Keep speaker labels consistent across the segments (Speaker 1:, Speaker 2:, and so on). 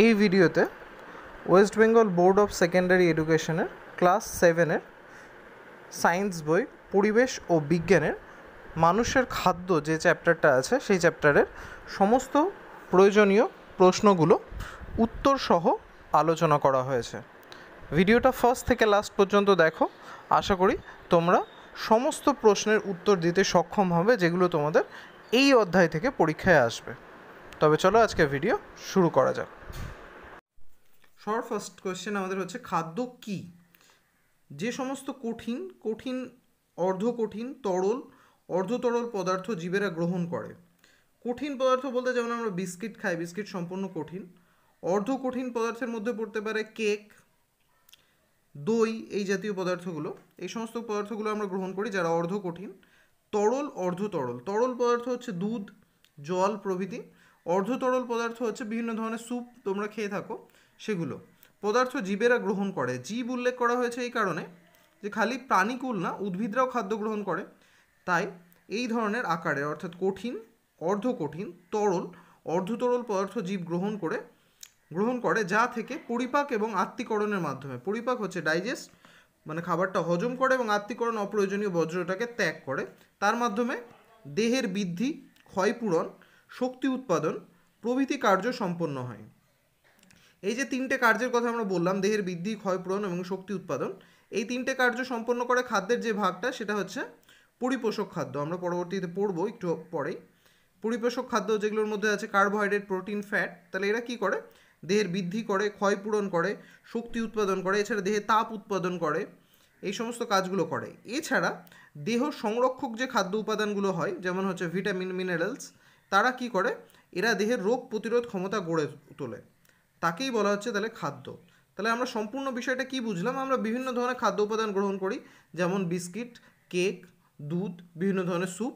Speaker 1: এই ভিডিওতে West Bengal board of secondary এডুকেশনের ক্লাস সেভেনের সায়েন্স বই পরিবেশ ও বিজ্ঞানের মানুষের খাদ্য যে চ্যাপ্টারটা আছে সেই চ্যাপ্টারের সমস্ত প্রয়োজনীয় প্রশ্নগুলো উত্তরসহ আলোচনা করা হয়েছে ভিডিওটা ফার্স্ট থেকে লাস্ট পর্যন্ত দেখো আশা করি তোমরা সমস্ত প্রশ্নের উত্তর দিতে সক্ষম হবে যেগুলো তোমাদের এই অধ্যায় থেকে পরীক্ষায় আসবে তবে চলো আজকে ভিডিও শুরু করা যাক সবার ফার্স্ট কোয়েশ্চেন আমাদের হচ্ছে খাদ্য কি যে সমস্ত কঠিন কঠিন অর্ধ কঠিন তরল অর্ধ তরল পদার্থ জীবেরা গ্রহণ করে কঠিন পদার্থ বলতে যেমন আমরা বিস্কিট খাই বিস্কিট সম্পূর্ণ কঠিন অর্ধ কঠিন পদার্থের মধ্যে পড়তে পারে কেক দই এই জাতীয় পদার্থগুলো এই সমস্ত পদার্থগুলো আমরা গ্রহণ করি যারা অর্ধ কঠিন তরল অর্ধ তরল তরল পদার্থ হচ্ছে দুধ জল প্রভৃতি অর্ধ তরল পদার্থ হচ্ছে বিভিন্ন ধরনের স্যুপ তোমরা খেয়ে থাকো সেগুলো পদার্থ জীবেরা গ্রহণ করে জীব উল্লেখ করা হয়েছে এই কারণে যে খালি প্রাণীকুল না উদ্ভিদরাও খাদ্য গ্রহণ করে তাই এই ধরনের আকারে অর্থাৎ কঠিন অর্ধ কঠিন তরল অর্ধতরল পদার্থ জীব গ্রহণ করে গ্রহণ করে যা থেকে পরিপাক এবং আত্মীকরণের মাধ্যমে পরিপাক হচ্ছে ডাইজেস্ট মানে খাবারটা হজম করে এবং আত্মীকরণ অপ্রয়োজনীয় বজ্রটাকে ত্যাগ করে তার মাধ্যমে দেহের বৃদ্ধি ক্ষয়পূরণ শক্তি উৎপাদন প্রভৃতি কার্য সম্পন্ন হয় এই যে তিনটে কার্যের কথা আমরা বললাম দেহের বৃদ্ধি ক্ষয়পূরণ এবং শক্তি উৎপাদন এই তিনটে কার্য সম্পন্ন করে খাদ্যের যে ভাগটা সেটা হচ্ছে পরিপোষক খাদ্য আমরা পরবর্তীতে পড়বো একটু পরেই পরিপোষক খাদ্য যেগুলোর মধ্যে আছে কার্বোহাইড্রেট প্রোটিন ফ্যাট তাহলে এরা কি করে দেহের বৃদ্ধি করে ক্ষয়পূরণ করে শক্তি উৎপাদন করে এছাড়া দেহে তাপ উৎপাদন করে এই সমস্ত কাজগুলো করে এছাড়া দেহ সংরক্ষক যে খাদ্য উপাদানগুলো হয় যেমন হচ্ছে ভিটামিন মিনারেলস তারা কি করে এরা দেহের রোগ প্রতিরোধ ক্ষমতা গড়ে তোলে তাকেই বলা হচ্ছে তাহলে খাদ্য তাহলে আমরা সম্পূর্ণ বিষয়টা কি বুঝলাম আমরা বিভিন্ন ধরনের খাদ্য উপাদান গ্রহণ করি যেমন বিস্কিট কেক দুধ বিভিন্ন ধরনের স্যুপ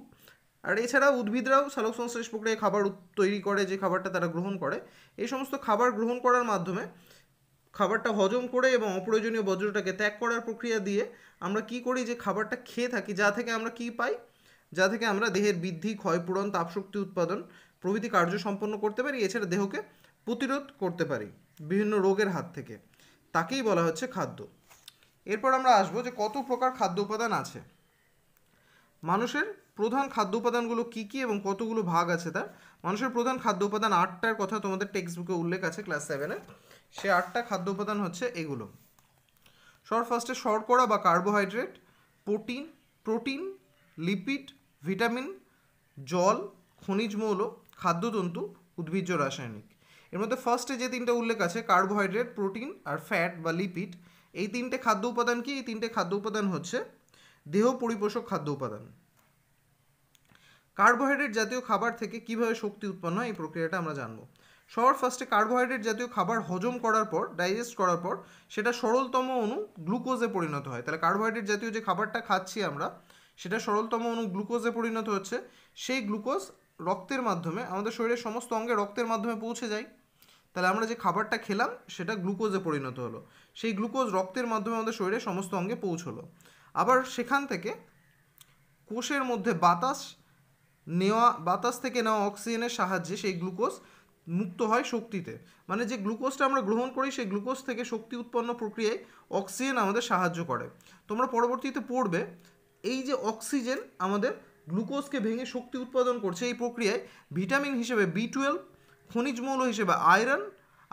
Speaker 1: আর এছাড়া উদ্ভিদরাও সালোক সংশ্লেষ প্রক্রিয়ায় খাবার তৈরি করে যে খাবারটা তারা গ্রহণ করে এই সমস্ত খাবার গ্রহণ করার মাধ্যমে খাবারটা হজম করে এবং অপ্রয়োজনীয় বজ্রটাকে ত্যাগ করার প্রক্রিয়া দিয়ে আমরা কি করি যে খাবারটা খেয়ে থাকি যা থেকে আমরা কি পাই যা থেকে আমরা দেহের বৃদ্ধি ক্ষয়পূরণ তাপশক্তি উৎপাদন প্রভৃতি কার্য সম্পন্ন করতে পারি এছাড়া দেহকে প্রতিরোধ করতে পারি বিভিন্ন রোগের হাত থেকে তাকেই বলা হচ্ছে খাদ্য এরপর আমরা আসবো যে কত প্রকার খাদ্য উপাদান আছে মানুষের প্রধান খাদ্য উপাদানগুলো কী কী এবং কতগুলো ভাগ আছে তার মানুষের প্রধান খাদ্য উপাদান আটটার কথা তোমাদের টেক্সট বুকে উল্লেখ আছে ক্লাস সেভেনে সে আটটা খাদ্য উপাদান হচ্ছে এগুলো শর্ট ফার্স্টে শর্করা বা carbohydrate protein protein lipid vitamin জল খনিজ মৌল খাদ্যতন্তু উদ্ভিজ্জ রাসায়নিক এর মধ্যে ফার্স্টে যে তিনটে উল্লেখ আছে কার্বোহাইড্রেট প্রোটিন আর ফ্যাট বা লিপিড এই তিনটে খাদ্য উপাদান কি এই তিনটে খাদ্য উপাদান হচ্ছে দেহ পরিপোষক খাদ্য উপাদান কার্বোহাইড্রেট জাতীয় খাবার থেকে কিভাবে শক্তি উৎপন্ন হয় এই প্রক্রিয়াটা আমরা জানবো সবার ফার্স্টে কার্বোহাইড্রেট জাতীয় খাবার হজম করার পর ডাইজেস্ট করার পর সেটা সরলতম অণু গ্লুকোজে পরিণত হয় তাহলে কার্বোহাইড্রেট জাতীয় যে খাবারটা খাচ্ছি আমরা সেটা সরলতম অণু গ্লুকোজে পরিণত হচ্ছে সেই গ্লুকোজ রক্তের মাধ্যমে আমাদের শরীরের সমস্ত অঙ্গে রক্তের মাধ্যমে পৌঁছে যায় তাহলে আমরা যে খাবারটা খেলাম সেটা গ্লুকোজে পরিণত হলো সেই গ্লুকোজ রক্তের মাধ্যমে আমাদের শরীরে সমস্ত অঙ্গে পৌঁছলো আবার সেখান থেকে কোষের মধ্যে বাতাস নেওয়া বাতাস থেকে নেওয়া অক্সিজেনের সাহায্যে সেই গ্লুকোজ মুক্ত হয় শক্তিতে মানে যে গ্লুকোজটা আমরা গ্রহণ করি সেই গ্লুকোজ থেকে শক্তি উৎপন্ন প্রক্রিয়ায় অক্সিজেন আমাদের সাহায্য করে তোমরা পরবর্তীতে পড়বে এই যে অক্সিজেন আমাদের গ্লুকোজকে ভেঙে শক্তি উৎপাদন করছে এই প্রক্রিয়ায় ভিটামিন হিসেবে বি টুয়েলভ খনিজ মৌল হিসেবে আয়রন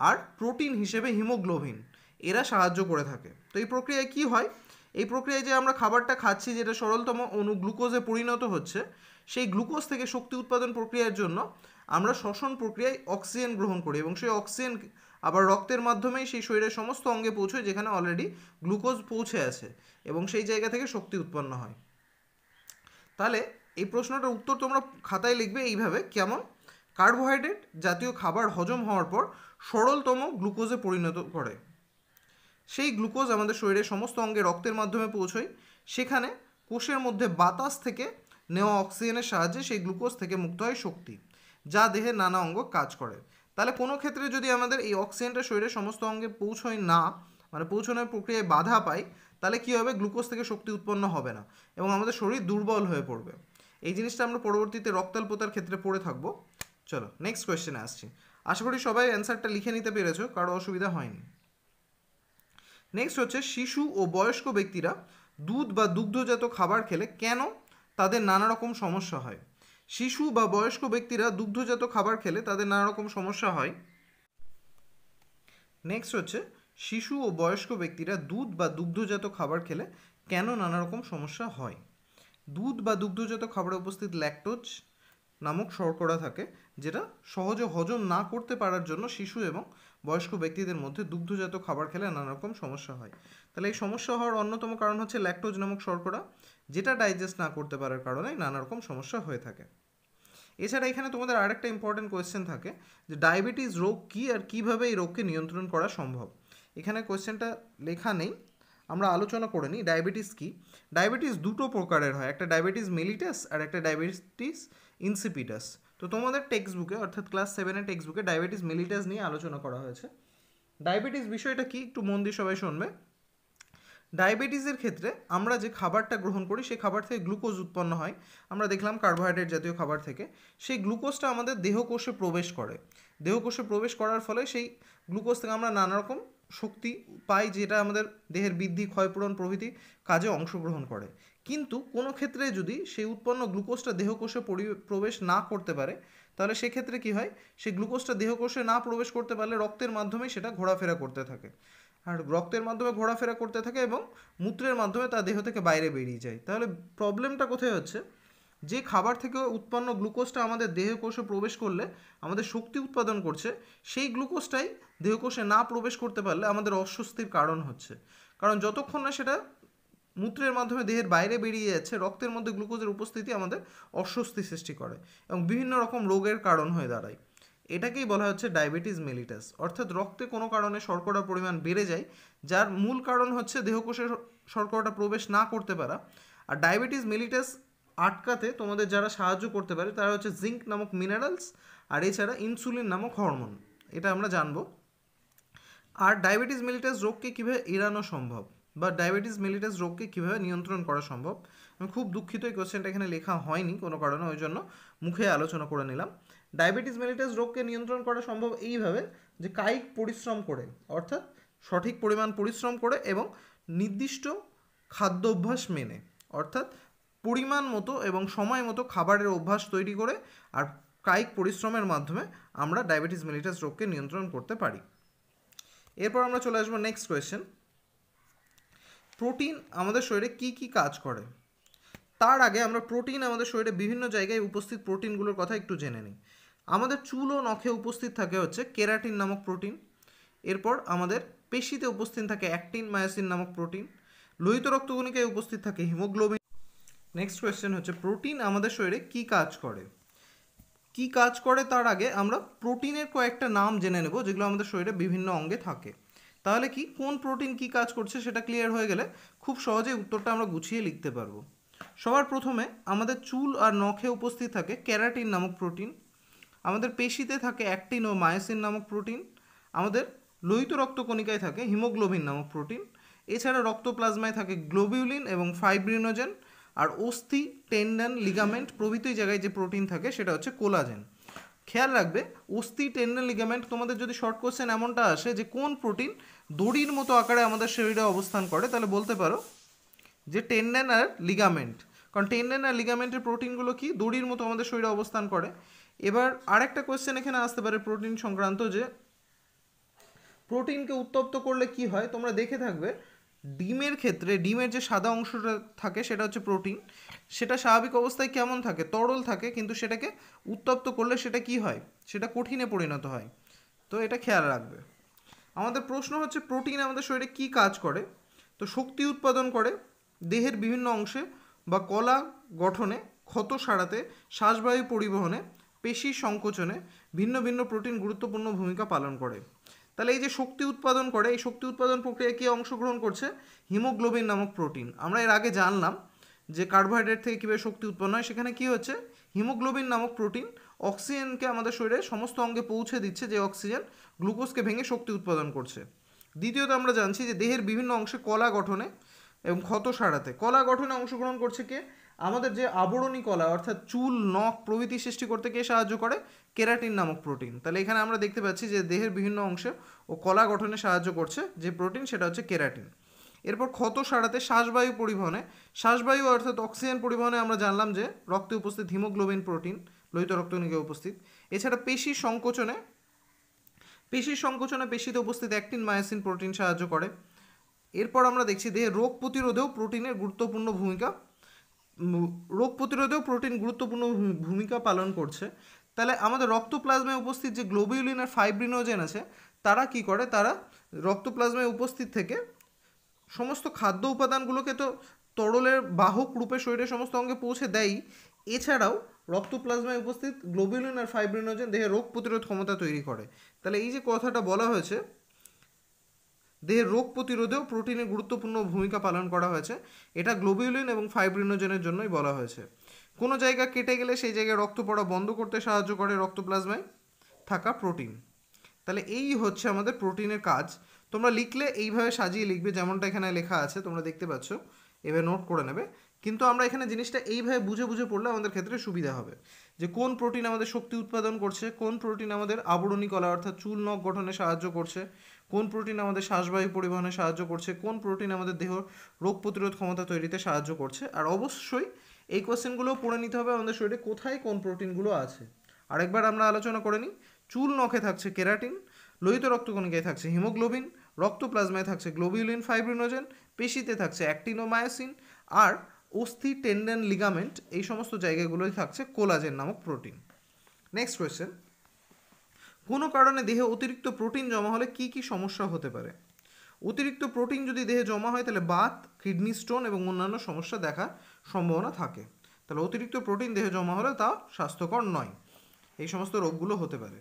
Speaker 1: আর প্রোটিন হিসেবে হিমোগ্লোবিন এরা সাহায্য করে থাকে তো এই প্রক্রিয়ায় কি হয় এই প্রক্রিয়ায় যে আমরা খাবারটা খাচ্ছি যেটা সরলতম অণু গ্লুকোজে পরিণত হচ্ছে সেই গ্লুকোজ থেকে শক্তি উৎপাদন প্রক্রিয়ার জন্য আমরা শ্বসন প্রক্রিয়ায় অক্সিজেন গ্রহণ করি এবং সেই অক্সিজেন আবার রক্তের মাধ্যমেই সেই শরীরের সমস্ত অঙ্গে পৌঁছয় যেখানে অলরেডি গ্লুকোজ পৌঁছে আছে এবং সেই জায়গা থেকে শক্তি উৎপন্ন হয় তাহলে এই প্রশ্নটার উত্তর তোমরা খাতায় লিখবে এইভাবে কেমন কার্বোহাইড্রেট জাতীয় খাবার হজম হওয়ার পর সরলতম গ্লুকোজে পরিণত করে সেই গ্লুকোজ আমাদের শরীরের সমস্ত অঙ্গে রক্তের মাধ্যমে পৌঁছয় সেখানে কোষের মধ্যে বাতাস থেকে নেওয়া অক্সিজেনের সাহায্যে সেই গ্লুকোজ থেকে মুক্ত হয় শক্তি যা দেহের নানা অঙ্গ কাজ করে তাহলে কোনো ক্ষেত্রে যদি আমাদের এই অক্সিজেনটা শরীরের সমস্ত অঙ্গে পৌঁছয় না মানে পৌঁছানোর প্রক্রিয়ায় বাধা পাই তাহলে কী হবে গ্লুকোজ থেকে শক্তি উৎপন্ন হবে না এবং আমাদের শরীর দুর্বল হয়ে পড়বে এই জিনিসটা আমরা পরবর্তীতে রক্তাল্পতার ক্ষেত্রে পড়ে থাকবো চলো নেক্সট কোয়েশ্চেনে আসছি আশা করি সবাই অ্যান্সারটা লিখে নিতে পেরেছো কারো অসুবিধা হয়নি নেক্সট হচ্ছে শিশু ও বয়স্ক ব্যক্তিরা দুধ বা দুগ্ধজাত খাবার খেলে কেন তাদের নানা রকম সমস্যা হয় শিশু বা বয়স্ক ব্যক্তিরা দুগ্ধজাত খাবার খেলে তাদের নানা রকম সমস্যা হয় নেক্সট হচ্ছে শিশু ও বয়স্ক ব্যক্তিরা দুধ বা দুগ্ধজাত খাবার খেলে কেন নানা রকম সমস্যা হয় দুধ বা দুগ্ধজাত খাবারে উপস্থিত ল্যাকটোজ নামক শর্করা থাকে যেটা সহজে হজম না করতে পারার জন্য শিশু এবং বয়স্ক ব্যক্তিদের মধ্যে দুগ্ধজাত খাবার খেলে নানা রকম সমস্যা হয় তাহলে এই সমস্যা হওয়ার অন্যতম কারণ হচ্ছে ল্যাকটোজ নামক শর্করা যেটা ডাইজেস্ট না করতে পারার কারণে নানা রকম সমস্যা হয়ে থাকে এছাড়া এখানে তোমাদের আরেকটা ইম্পর্টেন্ট কোয়েশ্চেন থাকে যে ডায়াবেটিস রোগ কী আর কীভাবে এই রোগকে নিয়ন্ত্রণ করা সম্ভব এখানে কোয়েশ্চেনটা লেখা নেই আমরা আলোচনা করে নিই ডায়াবেটিস কী ডায়াবেটিস দুটো প্রকারের হয় একটা ডায়াবেটিস মেলিটাস আর একটা ডায়াবেটিস ইনসিপিটাস তো তোমাদের টেক্সট বুকে অর্থাৎ ক্লাস সেভেনের টেক্সট বুকে ডায়াবেটিস মেলিটাস নিয়ে আলোচনা করা হয়েছে ডায়াবেটিস বিষয়টা কি একটু মন দিয়ে সবাই শুনবে ডায়াবেটিসের ক্ষেত্রে আমরা যে খাবারটা গ্রহণ করি সেই খাবার থেকে গ্লুকোজ উৎপন্ন হয় আমরা দেখলাম কার্বোহাইড্রেট জাতীয় খাবার থেকে সেই গ্লুকোজটা আমাদের দেহকোষে প্রবেশ করে দেহকোষে প্রবেশ করার ফলে সেই গ্লুকোজ থেকে আমরা নানা রকম শক্তি পাই যেটা আমাদের দেহের বৃদ্ধি ক্ষয়পূরণ প্রভৃতি কাজে অংশগ্রহণ করে কিন্তু কোনো ক্ষেত্রে যদি সেই উৎপন্ন গ্লুকোজটা দেহকোষে প্রবেশ না করতে পারে তাহলে সেক্ষেত্রে কি হয় সেই গ্লুকোজটা দেহকোষে না প্রবেশ করতে পারলে রক্তের মাধ্যমে সেটা ঘোরাফেরা করতে থাকে আর রক্তের মাধ্যমে ঘোরাফেরা করতে থাকে এবং মূত্রের মাধ্যমে তা দেহ থেকে বাইরে বেরিয়ে যায় তাহলে প্রবলেমটা কোথায় হচ্ছে যে খাবার থেকে উৎপন্ন গ্লুকোজটা আমাদের দেহকোষে প্রবেশ করলে আমাদের শক্তি উৎপাদন করছে সেই গ্লুকোজটাই দেহকোষে না প্রবেশ করতে পারলে আমাদের অস্বস্তির কারণ হচ্ছে কারণ যতক্ষণ না সেটা মূত্রের মাধ্যমে দেহের বাইরে বেরিয়ে যাচ্ছে রক্তের মধ্যে গ্লুকোজের উপস্থিতি আমাদের অস্বস্তি সৃষ্টি করে এবং বিভিন্ন রকম রোগের কারণ হয়ে দাঁড়ায় এটাকেই বলা হচ্ছে ডায়াবেটিস মেলিটাস অর্থাৎ রক্তে কোনো কারণে শর্করার পরিমাণ বেড়ে যায় যার মূল কারণ হচ্ছে দেহকোষে শর্করাটা প্রবেশ না করতে পারা আর ডায়াবেটিস মেলিটাস আটকাতে তোমাদের যারা সাহায্য করতে পারে তারা হচ্ছে জিঙ্ক নামক মিনারেলস আর এছাড়া ইনসুলিন নামক হরমোন এটা আমরা জানবো আর ডায়াবেটিস মিলিটাস রোগকে কীভাবে এড়ানো সম্ভব বা ডায়াবেটিস মিলিটাস রোগকে কীভাবে নিয়ন্ত্রণ করা সম্ভব আমি খুব দুঃখিত এই কোশ্চেনটা এখানে লেখা হয়নি কোনো কারণে ওই জন্য মুখে আলোচনা করে নিলাম ডায়াবেটিস মিলিটাস রোগকে নিয়ন্ত্রণ করা সম্ভব এইভাবে যে কায়িক পরিশ্রম করে অর্থাৎ সঠিক পরিমাণ পরিশ্রম করে এবং নির্দিষ্ট খাদ্য অভ্যাস মেনে অর্থাৎ পরিমাণ মতো এবং সময় মতো খাবারের অভ্যাস তৈরি করে আর কায়িক পরিশ্রমের মাধ্যমে আমরা ডায়াবেটিস মিলিটাস রোগকে নিয়ন্ত্রণ করতে পারি এরপর আমরা চলে আসবো নেক্সট কোয়েশ্চেন প্রোটিন আমাদের শরীরে কি কি কাজ করে তার আগে আমরা প্রোটিন আমাদের শরীরে বিভিন্ন জায়গায় উপস্থিত প্রোটিনগুলোর কথা একটু জেনে নিই আমাদের চুল ও নখে উপস্থিত থাকে হচ্ছে কেরাটিন নামক প্রোটিন এরপর আমাদের পেশিতে উপস্থিত থাকে অ্যাক্টিন মায়াসিন নামক প্রোটিন লোহিত রক্তগুণিকায় উপস্থিত থাকে হিমোগ্লোবিন নেক্সট কোয়েশ্চেন হচ্ছে প্রোটিন আমাদের শরীরে কি কাজ করে কি কাজ করে তার আগে আমরা প্রোটিনের কয়েকটা নাম জেনে নেব যেগুলো আমাদের শরীরে বিভিন্ন অঙ্গে থাকে তাহলে কি কোন প্রোটিন কি কাজ করছে সেটা ক্লিয়ার হয়ে গেলে খুব সহজে উত্তরটা আমরা গুছিয়ে লিখতে পারবো সবার প্রথমে আমাদের চুল আর নখে উপস্থিত থাকে ক্যারাটিন নামক প্রোটিন আমাদের পেশিতে থাকে অ্যাক্টিন ও মায়োসিন নামক প্রোটিন আমাদের লোহিত রক্তকণিকায় থাকে হিমোগ্লোবিন নামক প্রোটিন এছাড়া রক্ত প্লাজমায় থাকে গ্লোবিউলিন এবং ফাইব্রিনোজেন আর অস্থি টেন্ডন লিগামেন্ট প্রভৃতি জায়গায় যে প্রোটিন থাকে সেটা হচ্ছে কোলাজেন খেয়াল রাখবে অস্থি টেন্ডন লিগামেন্ট তোমাদের যদি শর্ট কোশ্চেন এমনটা আসে যে কোন প্রোটিন দড়ির মতো আকারে আমাদের শরীরে অবস্থান করে তাহলে বলতে পারো যে টেন্ডন আর লিগামেন্ট কারণ টেন্ডন আর লিগামেন্টের প্রোটিনগুলো কি দড়ির মতো আমাদের শরীরে অবস্থান করে এবার আরেকটা কোয়েশ্চেন এখানে আসতে পারে প্রোটিন সংক্রান্ত যে প্রোটিনকে উত্তপ্ত করলে কি হয় তোমরা দেখে থাকবে ডিমের ক্ষেত্রে ডিমের যে সাদা অংশটা থাকে সেটা হচ্ছে প্রোটিন সেটা স্বাভাবিক অবস্থায় কেমন থাকে তরল থাকে কিন্তু সেটাকে উত্তপ্ত করলে সেটা কি হয় সেটা কঠিনে পরিণত হয় তো এটা খেয়াল রাখবে আমাদের প্রশ্ন হচ্ছে প্রোটিন আমাদের শরীরে কি কাজ করে তো শক্তি উৎপাদন করে দেহের বিভিন্ন অংশে বা কলা গঠনে ক্ষত সারাতে শ্বাসবায়ু পরিবহনে পেশি সংকোচনে ভিন্ন ভিন্ন প্রোটিন গুরুত্বপূর্ণ ভূমিকা পালন করে তাহলে এই যে শক্তি উৎপাদন করে এই শক্তি উৎপাদন প্রক্রিয়া কে অংশগ্রহণ করছে হিমোগ্লোবিন নামক প্রোটিন আমরা এর আগে জানলাম যে কার্বোহাইড্রেট থেকে কীভাবে শক্তি উৎপন্ন হয় সেখানে কি হচ্ছে হিমোগ্লোবিন নামক প্রোটিন অক্সিজেনকে আমাদের শরীরে সমস্ত অঙ্গে পৌঁছে দিচ্ছে যে অক্সিজেন গ্লুকোজকে ভেঙে শক্তি উৎপাদন করছে দ্বিতীয়ত আমরা জানছি যে দেহের বিভিন্ন অংশে কলা গঠনে এবং ক্ষত সারাতে কলা গঠনে অংশগ্রহণ করছে কে আমাদের যে আবরণী কলা অর্থাৎ চুল নখ প্রভৃতি সৃষ্টি করতে কে সাহায্য করে কেরাটিন নামক প্রোটিন তাহলে এখানে আমরা দেখতে পাচ্ছি যে দেহের বিভিন্ন অংশে ও কলা গঠনে সাহায্য করছে যে প্রোটিন সেটা হচ্ছে কেরাটিন এরপর ক্ষত সারাতে শ্বাসবায়ু পরিবহনে শ্বাসবায়ু অর্থাৎ অক্সিজেন পরিবহনে আমরা জানলাম যে রক্তে উপস্থিত হিমোগ্লোবিন প্রোটিন লোহিত রক্তনিকে উপস্থিত এছাড়া পেশি সংকোচনে পেশি সংকোচনে পেশিতে উপস্থিত অ্যাক্টিন মায়াসিন প্রোটিন সাহায্য করে এরপর আমরা দেখছি দেহে রোগ প্রতিরোধেও প্রোটিনের গুরুত্বপূর্ণ ভূমিকা রোগ প্রতিরোধেও প্রোটিন গুরুত্বপূর্ণ ভূমিকা পালন করছে তাহলে আমাদের রক্ত প্লাজমায় উপস্থিত যে গ্লোবিউলিন আর ফাইব্রিনোজেন আছে তারা কি করে তারা রক্ত প্লাজমায় উপস্থিত থেকে সমস্ত খাদ্য উপাদানগুলোকে তো তরলের বাহক রূপে শরীরের সমস্ত অঙ্গে পৌঁছে দেয় এছাড়াও রক্ত প্লাজমায় উপস্থিত গ্লোবিউলিন আর ফাইব্রিনোজেন দেহে রোগ প্রতিরোধ ক্ষমতা তৈরি করে তাহলে এই যে কথাটা বলা হয়েছে দেহের রোগ প্রতিরোধেও প্রোটিনের গুরুত্বপূর্ণ ভূমিকা পালন করা হয়েছে এটা গ্লোবিউলিন এবং ফাইব্রিনোজেনের জন্যই বলা হয়েছে কোনো জায়গা কেটে গেলে সেই জায়গায় রক্ত পড়া বন্ধ করতে সাহায্য করে রক্ত প্লাজমায় থাকা প্রোটিন তাহলে এই হচ্ছে আমাদের প্রোটিনের কাজ তোমরা লিখলে এইভাবে সাজিয়ে লিখবে যেমনটা এখানে লেখা আছে তোমরা দেখতে পাচ্ছ এভাবে নোট করে নেবে কিন্তু আমরা এখানে জিনিসটা এইভাবে বুঝে বুঝে পড়লে আমাদের ক্ষেত্রে সুবিধা হবে যে কোন প্রোটিন আমাদের শক্তি উৎপাদন করছে কোন প্রোটিন আমাদের আবরণী কলা অর্থাৎ চুল নখ গঠনে সাহায্য করছে কোন প্রোটিন আমাদের শ্বাসবায়ু পরিবহনে সাহায্য করছে কোন প্রোটিন আমাদের দেহ রোগ প্রতিরোধ ক্ষমতা তৈরিতে সাহায্য করছে আর অবশ্যই এই কোয়েশ্চেনগুলো পড়ে নিতে হবে আমাদের শরীরে কোথায় কোন প্রোটিনগুলো আছে আরেকবার আমরা আলোচনা করে নিই চুল নখে থাকছে কেরাটিন লোহিত রক্তকণিকায় থাকছে হিমোগ্লোবিন রক্ত প্লাজমায় থাকছে গ্লোবিউলিন ফাইব্রিনোজেন পেশিতে থাকছে অ্যাক্টিনোমায়োসিন আর অস্থি টেন্ডেন লিগামেন্ট এই সমস্ত জায়গাগুলোই থাকছে কোলাজেন নামক প্রোটিন নেক্সট কোয়েশ্চেন কোনো কারণে দেহে অতিরিক্ত প্রোটিন জমা হলে কি কি সমস্যা হতে পারে অতিরিক্ত প্রোটিন যদি দেহে জমা হয় তাহলে বাত কিডনি স্টোন এবং অন্যান্য সমস্যা দেখার সম্ভাবনা থাকে তাহলে অতিরিক্ত প্রোটিন দেহে জমা হলে তা স্বাস্থ্যকর নয় এই সমস্ত রোগগুলো হতে পারে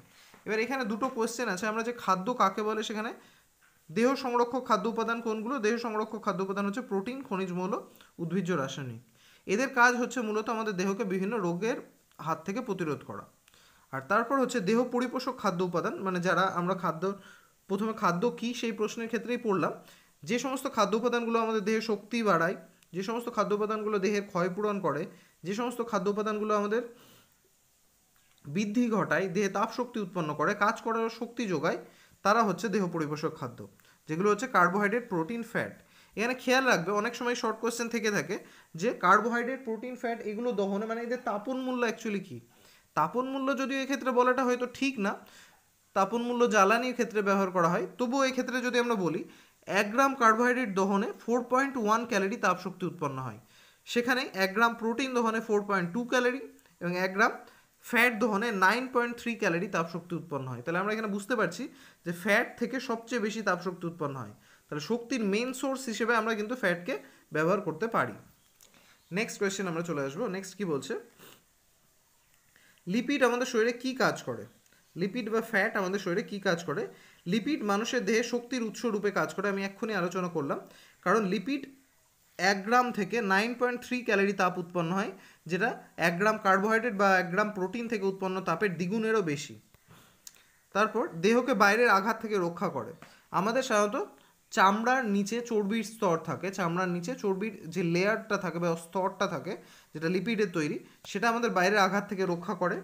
Speaker 1: এবার এখানে দুটো কোয়েশ্চেন আছে আমরা যে খাদ্য কাকে বলে সেখানে দেহ সংরক্ষক খাদ্য উপাদান কোনগুলো দেহ সংরক্ষক খাদ্য উপাদান হচ্ছে প্রোটিন খনিজ মৌল উদ্ভিজ্জ রাসায়নিক এদের কাজ হচ্ছে মূলত আমাদের দেহকে বিভিন্ন রোগের হাত থেকে প্রতিরোধ করা আর তারপর হচ্ছে দেহ পরিপোষক খাদ্য উপাদান মানে যারা আমরা খাদ্য প্রথমে খাদ্য কি সেই প্রশ্নের ক্ষেত্রেই পড়লাম যে সমস্ত খাদ্য উপাদানগুলো আমাদের দেহে শক্তি বাড়ায় যে সমস্ত খাদ্য উপাদানগুলো দেহের ক্ষয় পূরণ করে যে সমস্ত খাদ্য উপাদানগুলো আমাদের বৃদ্ধি ঘটায় দেহে তাপ শক্তি উৎপন্ন করে কাজ করার শক্তি যোগায় তারা হচ্ছে দেহ পরিপোষক খাদ্য যেগুলো হচ্ছে কার্বোহাইড্রেট প্রোটিন ফ্যাট এখানে খেয়াল রাখবে অনেক সময় শর্ট কোয়েশ্চেন থেকে থাকে যে কার্বোহাইড্রেট প্রোটিন ফ্যাট এগুলো দহনে মানে এদের তাপন মূল্য অ্যাকচুয়ালি কী তাপন মূল্য যদিও এক্ষেত্রে বলাটা হয়তো ঠিক না তাপন মূল্য জ্বালানির ক্ষেত্রে ব্যবহার করা হয় তবুও ক্ষেত্রে যদি আমরা বলি এক গ্রাম কার্বোহাইড্রেট দহনে ফোর পয়েন্ট ওয়ান ক্যালোরি তাপশক্তি উৎপন্ন হয় সেখানে এক গ্রাম প্রোটিন দহনে ফোর পয়েন্ট টু ক্যালোরি এবং এক গ্রাম ফ্যাট দহনে নাইন পয়েন্ট থ্রি ক্যালোরি তাপশক্তি উৎপন্ন হয় তাহলে আমরা এখানে বুঝতে পারছি যে ফ্যাট থেকে সবচেয়ে বেশি তাপশক্তি উৎপন্ন হয় তাহলে শক্তির মেন সোর্স হিসেবে আমরা কিন্তু ফ্যাটকে ব্যবহার করতে পারি নেক্সট কোয়েশ্চেন আমরা চলে আসবো নেক্সট কি বলছে লিপিড আমাদের শরীরে কি কাজ করে লিপিড বা ফ্যাট আমাদের শরীরে কি কাজ করে লিপিড মানুষের দেহে শক্তির উৎস রূপে কাজ করে আমি এক্ষুনি আলোচনা করলাম কারণ লিপিড এক গ্রাম থেকে নাইন পয়েন্ট থ্রি ক্যালোরি তাপ উৎপন্ন হয় যেটা এক গ্রাম কার্বোহাইড্রেট বা এক গ্রাম প্রোটিন থেকে উৎপন্ন তাপের দ্বিগুণেরও বেশি তারপর দেহকে বাইরের আঘাত থেকে রক্ষা করে আমাদের সাধারণত চামড়ার নিচে চর্বির স্তর থাকে চামড়ার নিচে চর্বির যে লেয়ারটা থাকে বা স্তরটা থাকে যেটা লিপিডের তৈরি সেটা আমাদের বাইরের আঘাত থেকে রক্ষা করে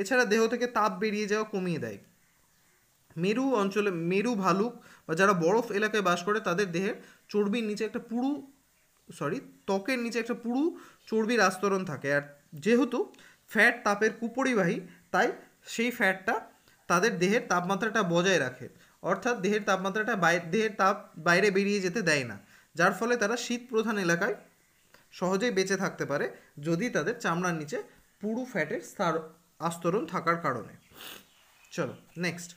Speaker 1: এছাড়া দেহ থেকে তাপ বেরিয়ে যাওয়া কমিয়ে দেয় মেরু অঞ্চলে মেরু ভালুক বা যারা বরফ এলাকায় বাস করে তাদের দেহের চর্বির নিচে একটা পুরু সরি ত্বকের নিচে একটা পুরু চর্বির আস্তরণ থাকে আর যেহেতু ফ্যাট তাপের কুপরিবাহী তাই সেই ফ্যাটটা তাদের দেহের তাপমাত্রাটা বজায় রাখে অর্থাৎ দেহের তাপমাত্রাটা বাইরে দেহের তাপ বাইরে বেরিয়ে যেতে দেয় না যার ফলে তারা শীত প্রধান এলাকায় সহজেই বেঁচে থাকতে পারে যদি তাদের চামড়ার নিচে পুরু ফ্যাটের স্তর আস্তরণ থাকার কারণে চলো নেক্সট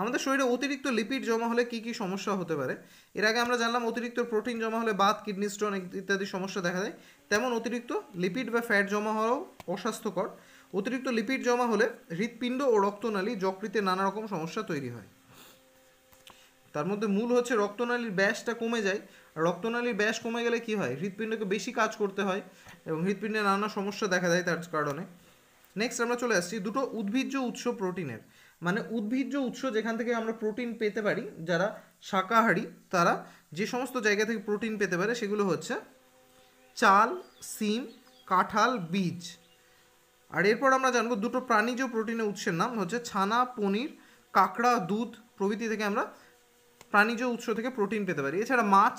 Speaker 1: আমাদের শরীরে অতিরিক্ত লিপিড জমা হলে কি কি সমস্যা হতে পারে এর আগে আমরা জানলাম অতিরিক্ত প্রোটিন জমা হলে বাত কিডনি স্টোন ইত্যাদি সমস্যা দেখা দেয় তেমন অতিরিক্ত লিপিড বা ফ্যাট জমা হওয়াও অস্বাস্থ্যকর অতিরিক্ত লিপিড জমা হলে হৃৎপিণ্ড ও রক্তনালী যকৃতে নানা রকম সমস্যা তৈরি হয় তার মধ্যে মূল হচ্ছে রক্তনালীর ব্যাসটা কমে যায় রক্তনালীর ব্যাস কমে গেলে কি হয় হৃৎপিণ্ডকে বেশি কাজ করতে হয় এবং হৃৎপিণ্ডে নানা সমস্যা দেখা দেয় তার কারণে নেক্সট আমরা চলে আসছি দুটো উদ্ভিজ্জ উৎস প্রোটিনের মানে উদ্ভিজ্জ উৎস যেখান থেকে আমরা প্রোটিন পেতে পারি যারা শাকাহারী তারা যে সমস্ত জায়গা থেকে প্রোটিন পেতে পারে সেগুলো হচ্ছে চাল সিম কাঁঠাল বীজ আর এরপর আমরা জানবো দুটো প্রাণীজ প্রোটিনের উৎসের নাম হচ্ছে ছানা পনির কাঁকড়া দুধ প্রভৃতি থেকে আমরা প্রাণীজ উৎস থেকে প্রোটিন পেতে পারি এছাড়া মাছ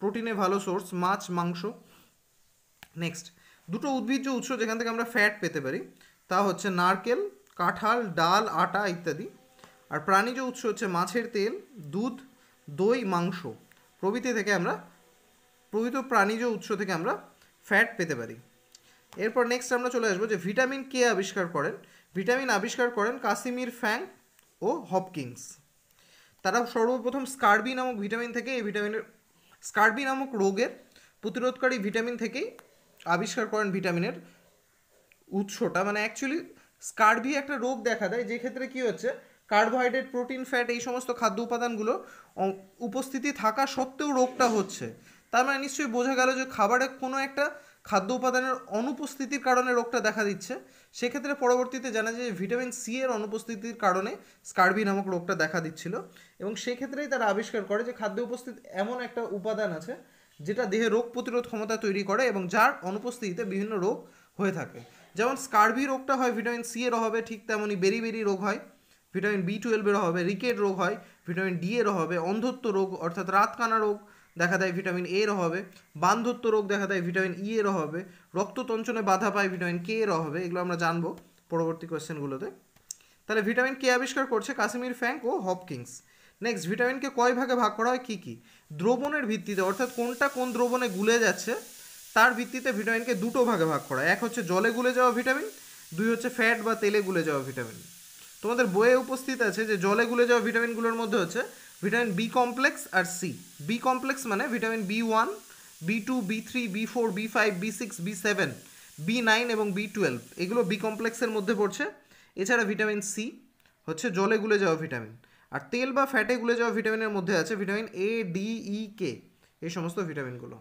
Speaker 1: প্রোটিনের ভালো সোর্স মাছ মাংস নেক্সট দুটো উদ্ভিজ্জ উৎস যেখান থেকে আমরা ফ্যাট পেতে পারি তা হচ্ছে নারকেল কাঁঠাল ডাল আটা ইত্যাদি আর প্রাণীজ উৎস হচ্ছে মাছের তেল দুধ দই মাংস প্রভৃতি থেকে আমরা প্রভৃত প্রাণীজ উৎস থেকে আমরা ফ্যাট পেতে পারি এরপর নেক্সট আমরা চলে আসবো যে ভিটামিন কে আবিষ্কার করেন ভিটামিন আবিষ্কার করেন কাসিমির ফ্যাং ও হপকিংস তারা সর্বপ্রথম স্কার্বি নামক ভিটামিন থেকে এই ভিটামিনের স্কার্বি নামক রোগের প্রতিরোধকারী ভিটামিন থেকেই আবিষ্কার করেন ভিটামিনের উৎসটা মানে অ্যাকচুয়ালি স্কার্বি একটা রোগ দেখা দেয় যে ক্ষেত্রে কি হচ্ছে কার্বোহাইড্রেট প্রোটিন ফ্যাট এই সমস্ত খাদ্য উপাদানগুলো উপস্থিতি থাকা সত্ত্বেও রোগটা হচ্ছে তার মানে নিশ্চয়ই বোঝা গেল যে খাবারে কোনো একটা খাদ্য উপাদানের অনুপস্থিতির কারণে রোগটা দেখা দিচ্ছে সেক্ষেত্রে পরবর্তীতে জানা যায় যে ভিটামিন সি এর অনুপস্থিতির কারণে স্কার্বি নামক রোগটা দেখা দিচ্ছিল এবং সেক্ষেত্রেই তারা আবিষ্কার করে যে খাদ্য উপস্থিত এমন একটা উপাদান আছে যেটা দেহে রোগ প্রতিরোধ ক্ষমতা তৈরি করে এবং যার অনুপস্থিতিতে বিভিন্ন রোগ হয়ে থাকে যেমন স্কার্ভি রোগটা হয় ভিটামিন সি এর অভাবে ঠিক তেমনই বেরি বেরি রোগ হয় ভিটামিন বি টুয়েলভের অভাবে রিকেট রোগ হয় ভিটামিন ডি এর অভাবে অন্ধত্ব রোগ অর্থাৎ রাতকানা রোগ দেখা দেয় ভিটামিন এর অভাবে বান্ধত্ব রোগ দেখা দেয় ভিটামিন ই e এর অভাবে রক্ততঞ্চনে বাধা পায় ভিটামিন কে এর অভাবে এগুলো আমরা জানবো পরবর্তী কোয়েশ্চেনগুলোতে তাহলে ভিটামিন কে আবিষ্কার করছে কাশ্মীর ফ্যাঙ্ক ও হপকিংস নেক্সট ভিটামিনকে কয় ভাগে ভাগ করা হয় কী কী দ্রবণের ভিত্তিতে অর্থাৎ কোনটা কোন দ্রবণে গুলে যাচ্ছে তার ভিত্তিতে ভিটামিনকে দুটো ভাগে ভাগ করা এক হচ্ছে জলে গুলে যাওয়া ভিটামিন দুই হচ্ছে ফ্যাট বা তেলে গুলে যাওয়া ভিটামিন তোমাদের বইয়ে উপস্থিত আছে যে জলে গুলে যাওয়া ভিটামিনগুলোর মধ্যে হচ্ছে ভিটামিন বি কমপ্লেক্স আর সি বি কমপ্লেক্স মানে vitamin B one B two B three B four B five B six B seven B nine এবং বি টুয়েলভ এগুলো বি কমপ্লেক্সের মধ্যে পড়ছে এছাড়া ভিটামিন সি হচ্ছে জলে গুলে যাওয়া ভিটামিন আর তেল বা ফ্যাটে গুলে যাওয়া ভিটামিনের মধ্যে আছে ভিটামিন এ ডি ই কে এই সমস্ত ভিটামিনগুলো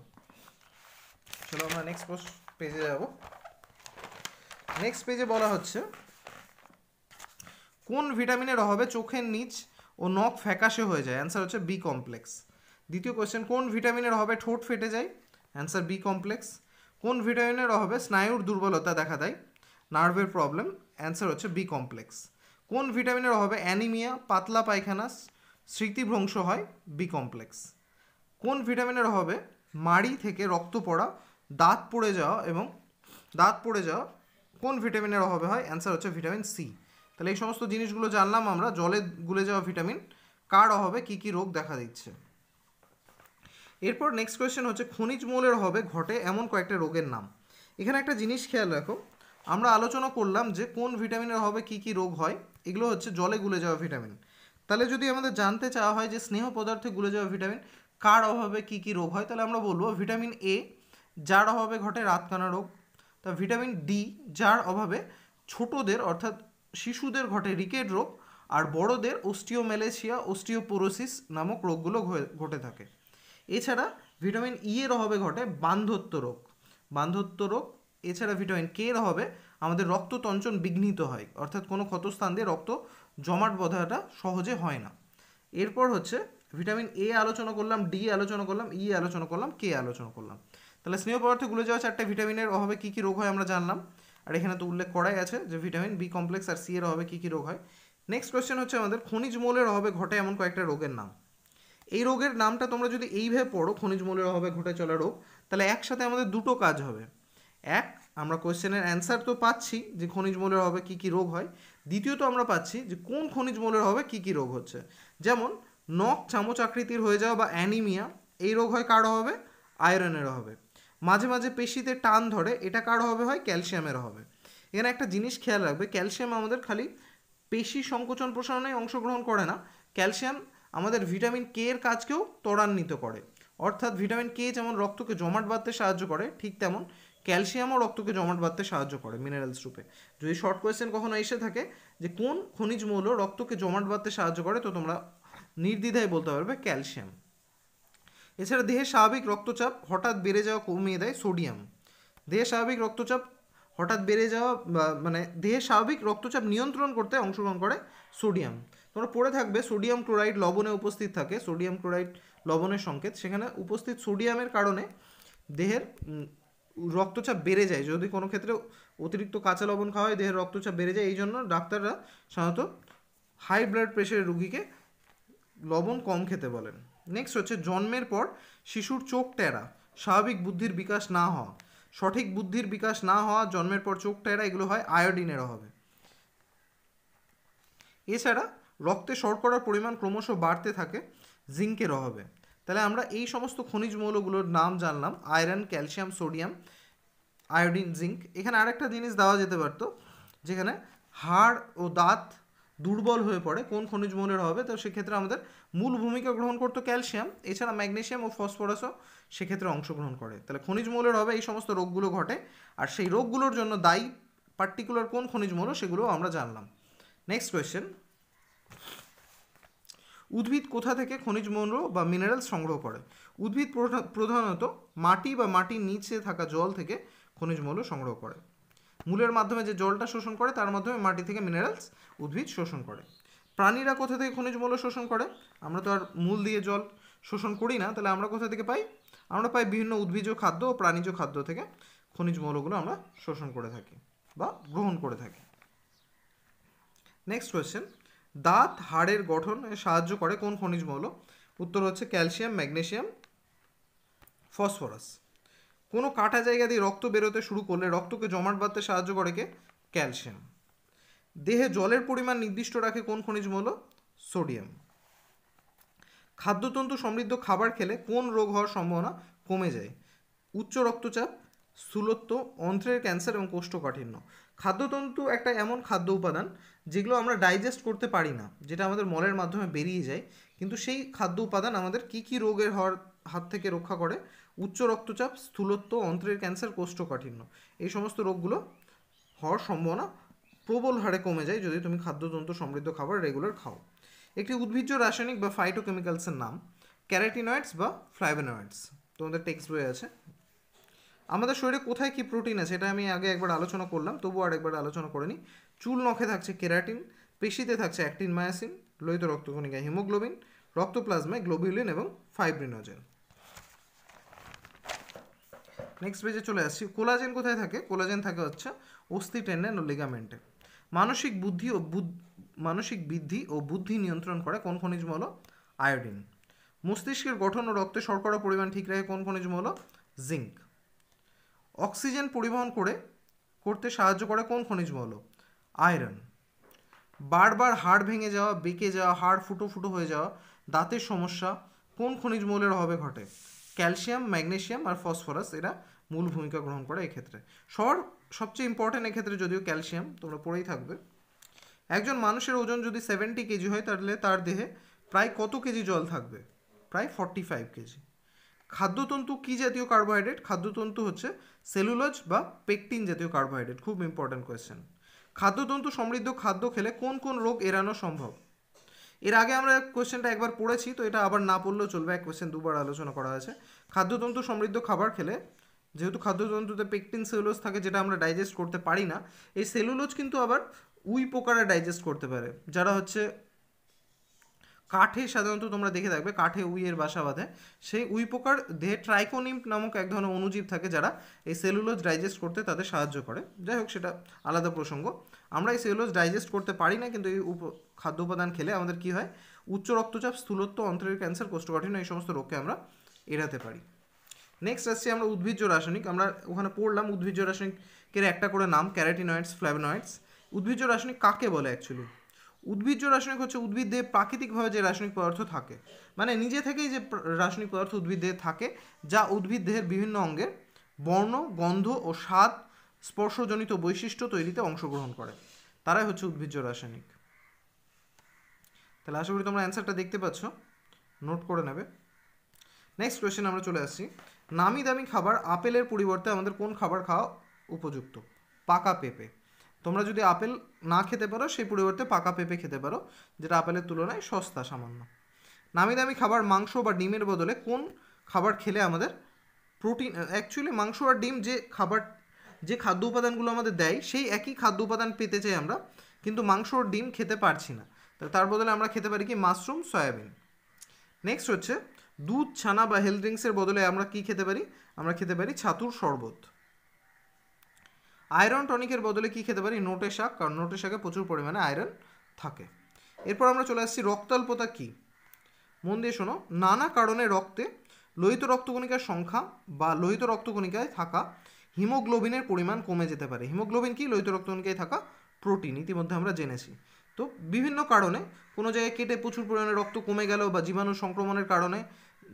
Speaker 1: চলো আমরা নেক্সট পোস্ট পেজে যাব নেক্সট পেজে বলা হচ্ছে কোন ভিটামিনের অভাবে চোখের নিচ ও নখ ফ্যাকাশে হয়ে যায় অ্যান্সার হচ্ছে বি কমপ্লেক্স দ্বিতীয় কোয়েশ্চেন কোন ভিটামিনের অভাবে ঠোঁট ফেটে যায় অ্যান্সার বি কমপ্লেক্স কোন ভিটামিনের অভাবে স্নায়ুর দুর্বলতা দেখা দেয় নার্ভের প্রবলেম অ্যান্সার হচ্ছে বি কমপ্লেক্স কোন ভিটামিনের অভাবে অ্যানিমিয়া পাতলা পায়খানা স্মৃতিভ্রংশ হয় বি কমপ্লেক্স কোন ভিটামিনের অভাবে মাড়ি থেকে রক্ত পড়া দাঁত পড়ে যাওয়া এবং দাঁত পড়ে যাওয়া কোন ভিটামিনের অভাবে হয় অ্যান্সার হচ্ছে ভিটামিন সি তাহলে এই সমস্ত জিনিসগুলো জানলাম আমরা জলে গুলে যাওয়া ভিটামিন কার অভাবে কি কি রোগ দেখা দিচ্ছে এরপর নেক্সট কোয়েশ্চেন হচ্ছে খনিজ মৌলের অভাবে ঘটে এমন কয়েকটা রোগের নাম এখানে একটা জিনিস খেয়াল রাখো আমরা আলোচনা করলাম যে কোন ভিটামিনের অভাবে কি কি রোগ হয় এগুলো হচ্ছে জলে গুলে যাওয়া ভিটামিন তাহলে যদি আমাদের জানতে চাওয়া হয় যে স্নেহ পদার্থে গুলে যাওয়া ভিটামিন কার অভাবে কি কি রোগ হয় তাহলে আমরা বলবো ভিটামিন এ যার অভাবে ঘটে রাতকানা রোগ তা ভিটামিন ডি যার অভাবে ছোটদের অর্থাৎ শিশুদের ঘটে রিকেট রোগ আর বড়দের অস্টিওম্যালেসিয়া অস্টিওপোরোসিস নামক রোগগুলো ঘটে থাকে এছাড়া ভিটামিন ই e এর অভাবে ঘটে বান্ধত্ব রোগ বান্ধত্ব রোগ এছাড়া ভিটামিন কে এর অভাবে আমাদের রক্ততঞ্চন বিঘ্নিত হয় অর্থাৎ কোনো ক্ষতস্থান দিয়ে রক্ত জমাট বাঁধাটা সহজে হয় না এরপর হচ্ছে ভিটামিন এ আলোচনা করলাম ডি আলোচনা করলাম ই e আলোচনা করলাম কে আলোচনা করলাম তাহলে স্নেহ পদার্থে গুলে যাওয়া চারটে ভিটামিনের অভাবে কী কী রোগ হয় আমরা জানলাম আর এখানে তো উল্লেখ করাই আছে যে ভিটামিন বি কমপ্লেক্স আর সি এর অভাবে কী কী রোগ হয় নেক্সট কোয়েশ্চেন হচ্ছে আমাদের খনিজ মৌলের অভাবে ঘটে এমন কয়েকটা রোগের নাম এই রোগের নামটা তোমরা যদি এইভাবে পড়ো খনিজ মৌলের অভাবে ঘটে চলা রোগ তাহলে একসাথে আমাদের দুটো কাজ হবে এক আমরা কোয়েশ্চেনের অ্যান্সার তো পাচ্ছি যে খনিজ মৌলের অভাবে কী কী রোগ হয় দ্বিতীয়ত আমরা পাচ্ছি যে কোন খনিজ মৌলের অভাবে কী কী রোগ হচ্ছে যেমন নখ চামচ আকৃতির হয়ে যাওয়া বা অ্যানিমিয়া এই রোগ হয় কারো অভাবে আয়রনের অভাবে মাঝে মাঝে পেশিতে টান ধরে এটা কার হবে হয় ক্যালসিয়ামের হবে এখানে একটা জিনিস খেয়াল রাখবে ক্যালসিয়াম আমাদের খালি পেশি সংকোচন প্রসারণে অংশগ্রহণ করে না ক্যালসিয়াম আমাদের ভিটামিন কে এর কাজকেও ত্বরান্বিত করে অর্থাৎ ভিটামিন কে যেমন রক্তকে জমাট বাঁধতে সাহায্য করে ঠিক তেমন ক্যালসিয়ামও রক্তকে জমাট বাঁধতে সাহায্য করে মিনারেলস রূপে যদি শর্ট কোয়েশ্চেন কখনো এসে থাকে যে কোন খনিজ মৌল রক্তকে জমাট বাঁধতে সাহায্য করে তো তোমরা নির্দ্বিধায় বলতে পারবে ক্যালসিয়াম এছাড়া দেহের স্বাভাবিক রক্তচাপ হঠাৎ বেড়ে যাওয়া কমিয়ে দেয় সোডিয়াম দেহের স্বাভাবিক রক্তচাপ হঠাৎ বেড়ে যাওয়া মানে দেহের স্বাভাবিক রক্তচাপ নিয়ন্ত্রণ করতে অংশগ্রহণ করে সোডিয়াম তোমরা পড়ে থাকবে সোডিয়াম ক্লোরাইড লবণে উপস্থিত থাকে সোডিয়াম ক্লোরাইড লবণের সংকেত সেখানে উপস্থিত সোডিয়ামের কারণে দেহের রক্তচাপ বেড়ে যায় যদি কোনো ক্ষেত্রে অতিরিক্ত কাঁচা লবণ খাওয়া হয় দেহের রক্তচাপ বেড়ে যায় এই জন্য ডাক্তাররা সাধারণত হাই ব্লাড প্রেশারের রুগীকে লবণ কম খেতে বলেন নেক্সট হচ্ছে জন্মের পর শিশুর চোখ টেরা স্বাভাবিক বুদ্ধির বিকাশ না হওয়া সঠিক বুদ্ধির বিকাশ না হওয়া জন্মের পর চোখ টেরা এগুলো হয় আয়োডিনের অভাবে এছাড়া রক্তে শর্করার পরিমাণ ক্রমশ বাড়তে থাকে জিঙ্কের অভাবে তাহলে আমরা এই সমস্ত খনিজ মৌলগুলোর নাম জানলাম iron calcium sodium iodine zinc এখানে আরেকটা জিনিস দেওয়া যেতে পারতো যেখানে হাড় ও দাঁত দুর্বল হয়ে পড়ে কোন খনিজ মৌলের হবে তো সেক্ষেত্রে আমাদের মূল ভূমিকা গ্রহণ করতো ক্যালসিয়াম এছাড়া ম্যাগনেশিয়াম ও ফসফরাসও সেক্ষেত্রে অংশগ্রহণ করে তাহলে খনিজ মৌলের হবে এই সমস্ত রোগগুলো ঘটে আর সেই রোগগুলোর জন্য দায়ী পার্টিকুলার কোন খনিজ মৌল সেগুলো আমরা জানলাম নেক্সট কোয়েশ্চেন উদ্ভিদ কোথা থেকে খনিজ মৌল বা মিনারেল সংগ্রহ করে উদ্ভিদ প্রধানত মাটি বা মাটির নিচে থাকা জল থেকে খনিজ মৌল সংগ্রহ করে মূলের মাধ্যমে যে জলটা শোষণ করে তার মাধ্যমে মাটি থেকে মিনারেলস উদ্ভিদ শোষণ করে প্রাণীরা কোথা থেকে খনিজ মূল্য শোষণ করে আমরা তো আর মূল দিয়ে জল শোষণ করি না তাহলে আমরা কোথা থেকে পাই আমরা পাই বিভিন্ন উদ্ভিজ খাদ্য ও প্রাণীজ খাদ্য থেকে খনিজ মৌলগুলো আমরা শোষণ করে থাকি বা গ্রহণ করে থাকি নেক্সট কোয়েশ্চেন দাঁত হাড়ের গঠনে সাহায্য করে কোন খনিজ মৌল উত্তর হচ্ছে ক্যালসিয়াম ম্যাগনেশিয়াম ফসফরাস কোনো কাটা জায়গা দিয়ে রক্ত বেরোতে শুরু করলে রক্তকে জমাট বাঁধতে সাহায্য করে কে ক্যালসিয়াম দেহে জলের পরিমাণ নির্দিষ্ট রাখে কোন খনিজ মূল সোডিয়াম খাদ্যতন্তু সমৃদ্ধ খাবার খেলে কোন রোগ হওয়ার সম্ভাবনা কমে যায় উচ্চ রক্তচাপ স্থূলত্ব অন্ত্রের ক্যান্সার এবং কোষ্ঠকাঠিন্য খাদ্যতন্তু একটা এমন খাদ্য উপাদান যেগুলো আমরা ডাইজেস্ট করতে পারি না যেটা আমাদের মলের মাধ্যমে বেরিয়ে যায় কিন্তু সেই খাদ্য উপাদান আমাদের কী কী রোগের হওয়ার হাত থেকে রক্ষা করে উচ্চ রক্তচাপ স্থূলত্ব অন্ত্রের ক্যান্সার কোষ্ঠকাঠিন্য এই সমস্ত রোগগুলো হওয়ার সম্ভাবনা প্রবল হারে কমে যায় যদি তুমি খাদ্যতন্ত্র সমৃদ্ধ খাবার রেগুলার খাও একটি উদ্ভিজ্জ রাসায়নিক বা ফাইটোকেমিক্যালসের নাম ক্যারাটিনয়েডস বা ফ্লাইবেনয়েডস তোমাদের টেক্সট বই আছে আমাদের শরীরে কোথায় কি প্রোটিন আছে এটা আমি আগে একবার আলোচনা করলাম তবুও আর একবার আলোচনা করে নিই চুল নখে থাকছে কেরাটিন পেশিতে থাকছে অ্যাক্টিন মায়াসিন লোহিত রক্তকণিকা হিমোগ্লোবিন রক্ত প্লাজমায় গ্লোবিউলিন এবং ফাইব্রিনোজেন নেক্সট পেজে চলে আসছি কোলাজেন কোথায় থাকে কোলাজেন থাকে হচ্ছে অস্থি টেন্ডেন ও লিগামেন্টে মানসিক বুদ্ধি ও মানসিক বৃদ্ধি ও বুদ্ধি নিয়ন্ত্রণ করে কোন খনিজ মল আয়োডিন মস্তিষ্কের গঠন ও রক্তে শর্করা পরিমাণ ঠিক রাখে কোন খনিজ মল জিঙ্ক অক্সিজেন পরিবহন করে করতে সাহায্য করে কোন খনিজ মল আয়রন বারবার হাড় ভেঙে যাওয়া বেঁকে যাওয়া হাড় ফুটো ফুটো হয়ে যাওয়া দাঁতের সমস্যা কোন খনিজ মৌলের অভাবে ঘটে ক্যালসিয়াম ম্যাগনেশিয়াম আর ফসফরাস এরা মূল ভূমিকা গ্রহণ করে এক্ষেত্রে সর সবচেয়ে ইম্পর্ট্যান্ট এক্ষেত্রে যদিও ক্যালসিয়াম তোমরা পড়েই থাকবে একজন মানুষের ওজন যদি সেভেন্টি কেজি হয় তাহলে তার দেহে প্রায় কত কেজি জল থাকবে প্রায় ফর্টি ফাইভ কেজি খাদ্যতন্তু কি জাতীয় কার্বোহাইড্রেট খাদ্যতন্তু হচ্ছে সেলুলজ বা পেকটিন জাতীয় কার্বোহাইড্রেট খুব ইম্পর্টেন্ট কোয়েশ্চেন খাদ্যতন্তু সমৃদ্ধ খাদ্য খেলে কোন কোন রোগ এড়ানো সম্ভব এর আগে আমরা কোয়েশ্চেনটা একবার পড়েছি তো এটা আবার না পড়লেও চলবে এক কোয়েশ্চেন দুবার আলোচনা করা আছে খাদ্যতন্তু সমৃদ্ধ খাবার খেলে যেহেতু খাদ্যতন্তুতে পেকটিন সেলুলোজ থাকে যেটা আমরা ডাইজেস্ট করতে পারি না এই সেলুলোজ কিন্তু আবার উই পোকারা ডাইজেস্ট করতে পারে যারা হচ্ছে কাঠে সাধারণত তোমরা দেখে থাকবে কাঠে উইয়ের বাসা বাঁধে সেই উই পোকার দেহে ট্রাইকোনিম নামক এক ধরনের অনুজীব থাকে যারা এই সেলুলোজ ডাইজেস্ট করতে তাদের সাহায্য করে যাই হোক সেটা আলাদা প্রসঙ্গ আমরা এই সেলুলোজ ডাইজেস্ট করতে পারি না কিন্তু এই উপ খাদ্য উপাদান খেলে আমাদের কি হয় উচ্চ রক্তচাপ স্থূলত্ব অন্তরের ক্যান্সার কোষ্ঠকাঠিন্য এই সমস্ত রোগকে আমরা এড়াতে পারি নেক্সট আসছি আমরা উদ্ভিজ্জ রাসায়নিক আমরা ওখানে পড়লাম উদ্ভিজ্জ রাসায়নিকের একটা করে নাম ক্যারাটিনয়েডস ফ্ল্যাভেনয়েডস উদ্ভিজ্জ রাসায়নিক কাকে বলে অ্যাকচুয়ালি উদ্ভিজ্জ রাসায়নিক হচ্ছে উদ্ভিদে প্রাকৃতিকভাবে যে রাসায়নিক পদার্থ থাকে মানে নিজে থেকেই যে রাসায়নিক পদার্থ উদ্ভিদে থাকে যা উদ্ভিদ দেহের বিভিন্ন অঙ্গে বর্ণ গন্ধ ও স্বাদ স্পর্শজনিত বৈশিষ্ট্য তৈরিতে অংশগ্রহণ করে তারাই হচ্ছে উদ্ভিজ্জ রাসায়নিক তাহলে আশা করি তোমরা অ্যান্সারটা দেখতে পাচ্ছ নোট করে নেবে নেক্সট কোয়েশ্চেন আমরা চলে আসছি নামি দামি খাবার আপেলের পরিবর্তে আমাদের কোন খাবার খাওয়া উপযুক্ত পাকা পেঁপে তোমরা যদি আপেল না খেতে পারো সেই পরিবর্তে পাকা পেঁপে খেতে পারো যেটা আপেলের তুলনায় সস্তা সামান্য নামি দামি খাবার মাংস বা ডিমের বদলে কোন খাবার খেলে আমাদের প্রোটিন অ্যাকচুয়ালি মাংস আর ডিম যে খাবার যে খাদ্য উপাদানগুলো আমাদের দেয় সেই একই খাদ্য উপাদান পেতে চাই আমরা কিন্তু মাংস ও ডিম খেতে পারছি না তার বদলে আমরা খেতে পারি কি মাশরুম সয়াবিন নেক্সট হচ্ছে দুধ ছানা বা হেলথ ড্রিঙ্কসের বদলে আমরা কি খেতে পারি আমরা খেতে পারি ছাতুর শরবত আয়রন টনিকের বদলে কি খেতে পারি নোটে শাক কারণ নোটে শাকে প্রচুর পরিমাণে আয়রন থাকে এরপর আমরা চলে আসছি রক্তাল্পতা কী মন দিয়ে শোনো নানা কারণে রক্তে লোহিত রক্তকণিকার সংখ্যা বা লোহিত রক্তকণিকায় থাকা হিমোগ্লোবিনের পরিমাণ কমে যেতে পারে হিমোগ্লোবিন কি লোহিত রক্তকণিকায় থাকা প্রোটিন ইতিমধ্যে আমরা জেনেছি তো বিভিন্ন কারণে কোনো জায়গায় কেটে প্রচুর পরিমাণে রক্ত কমে গেল বা জীবাণু সংক্রমণের কারণে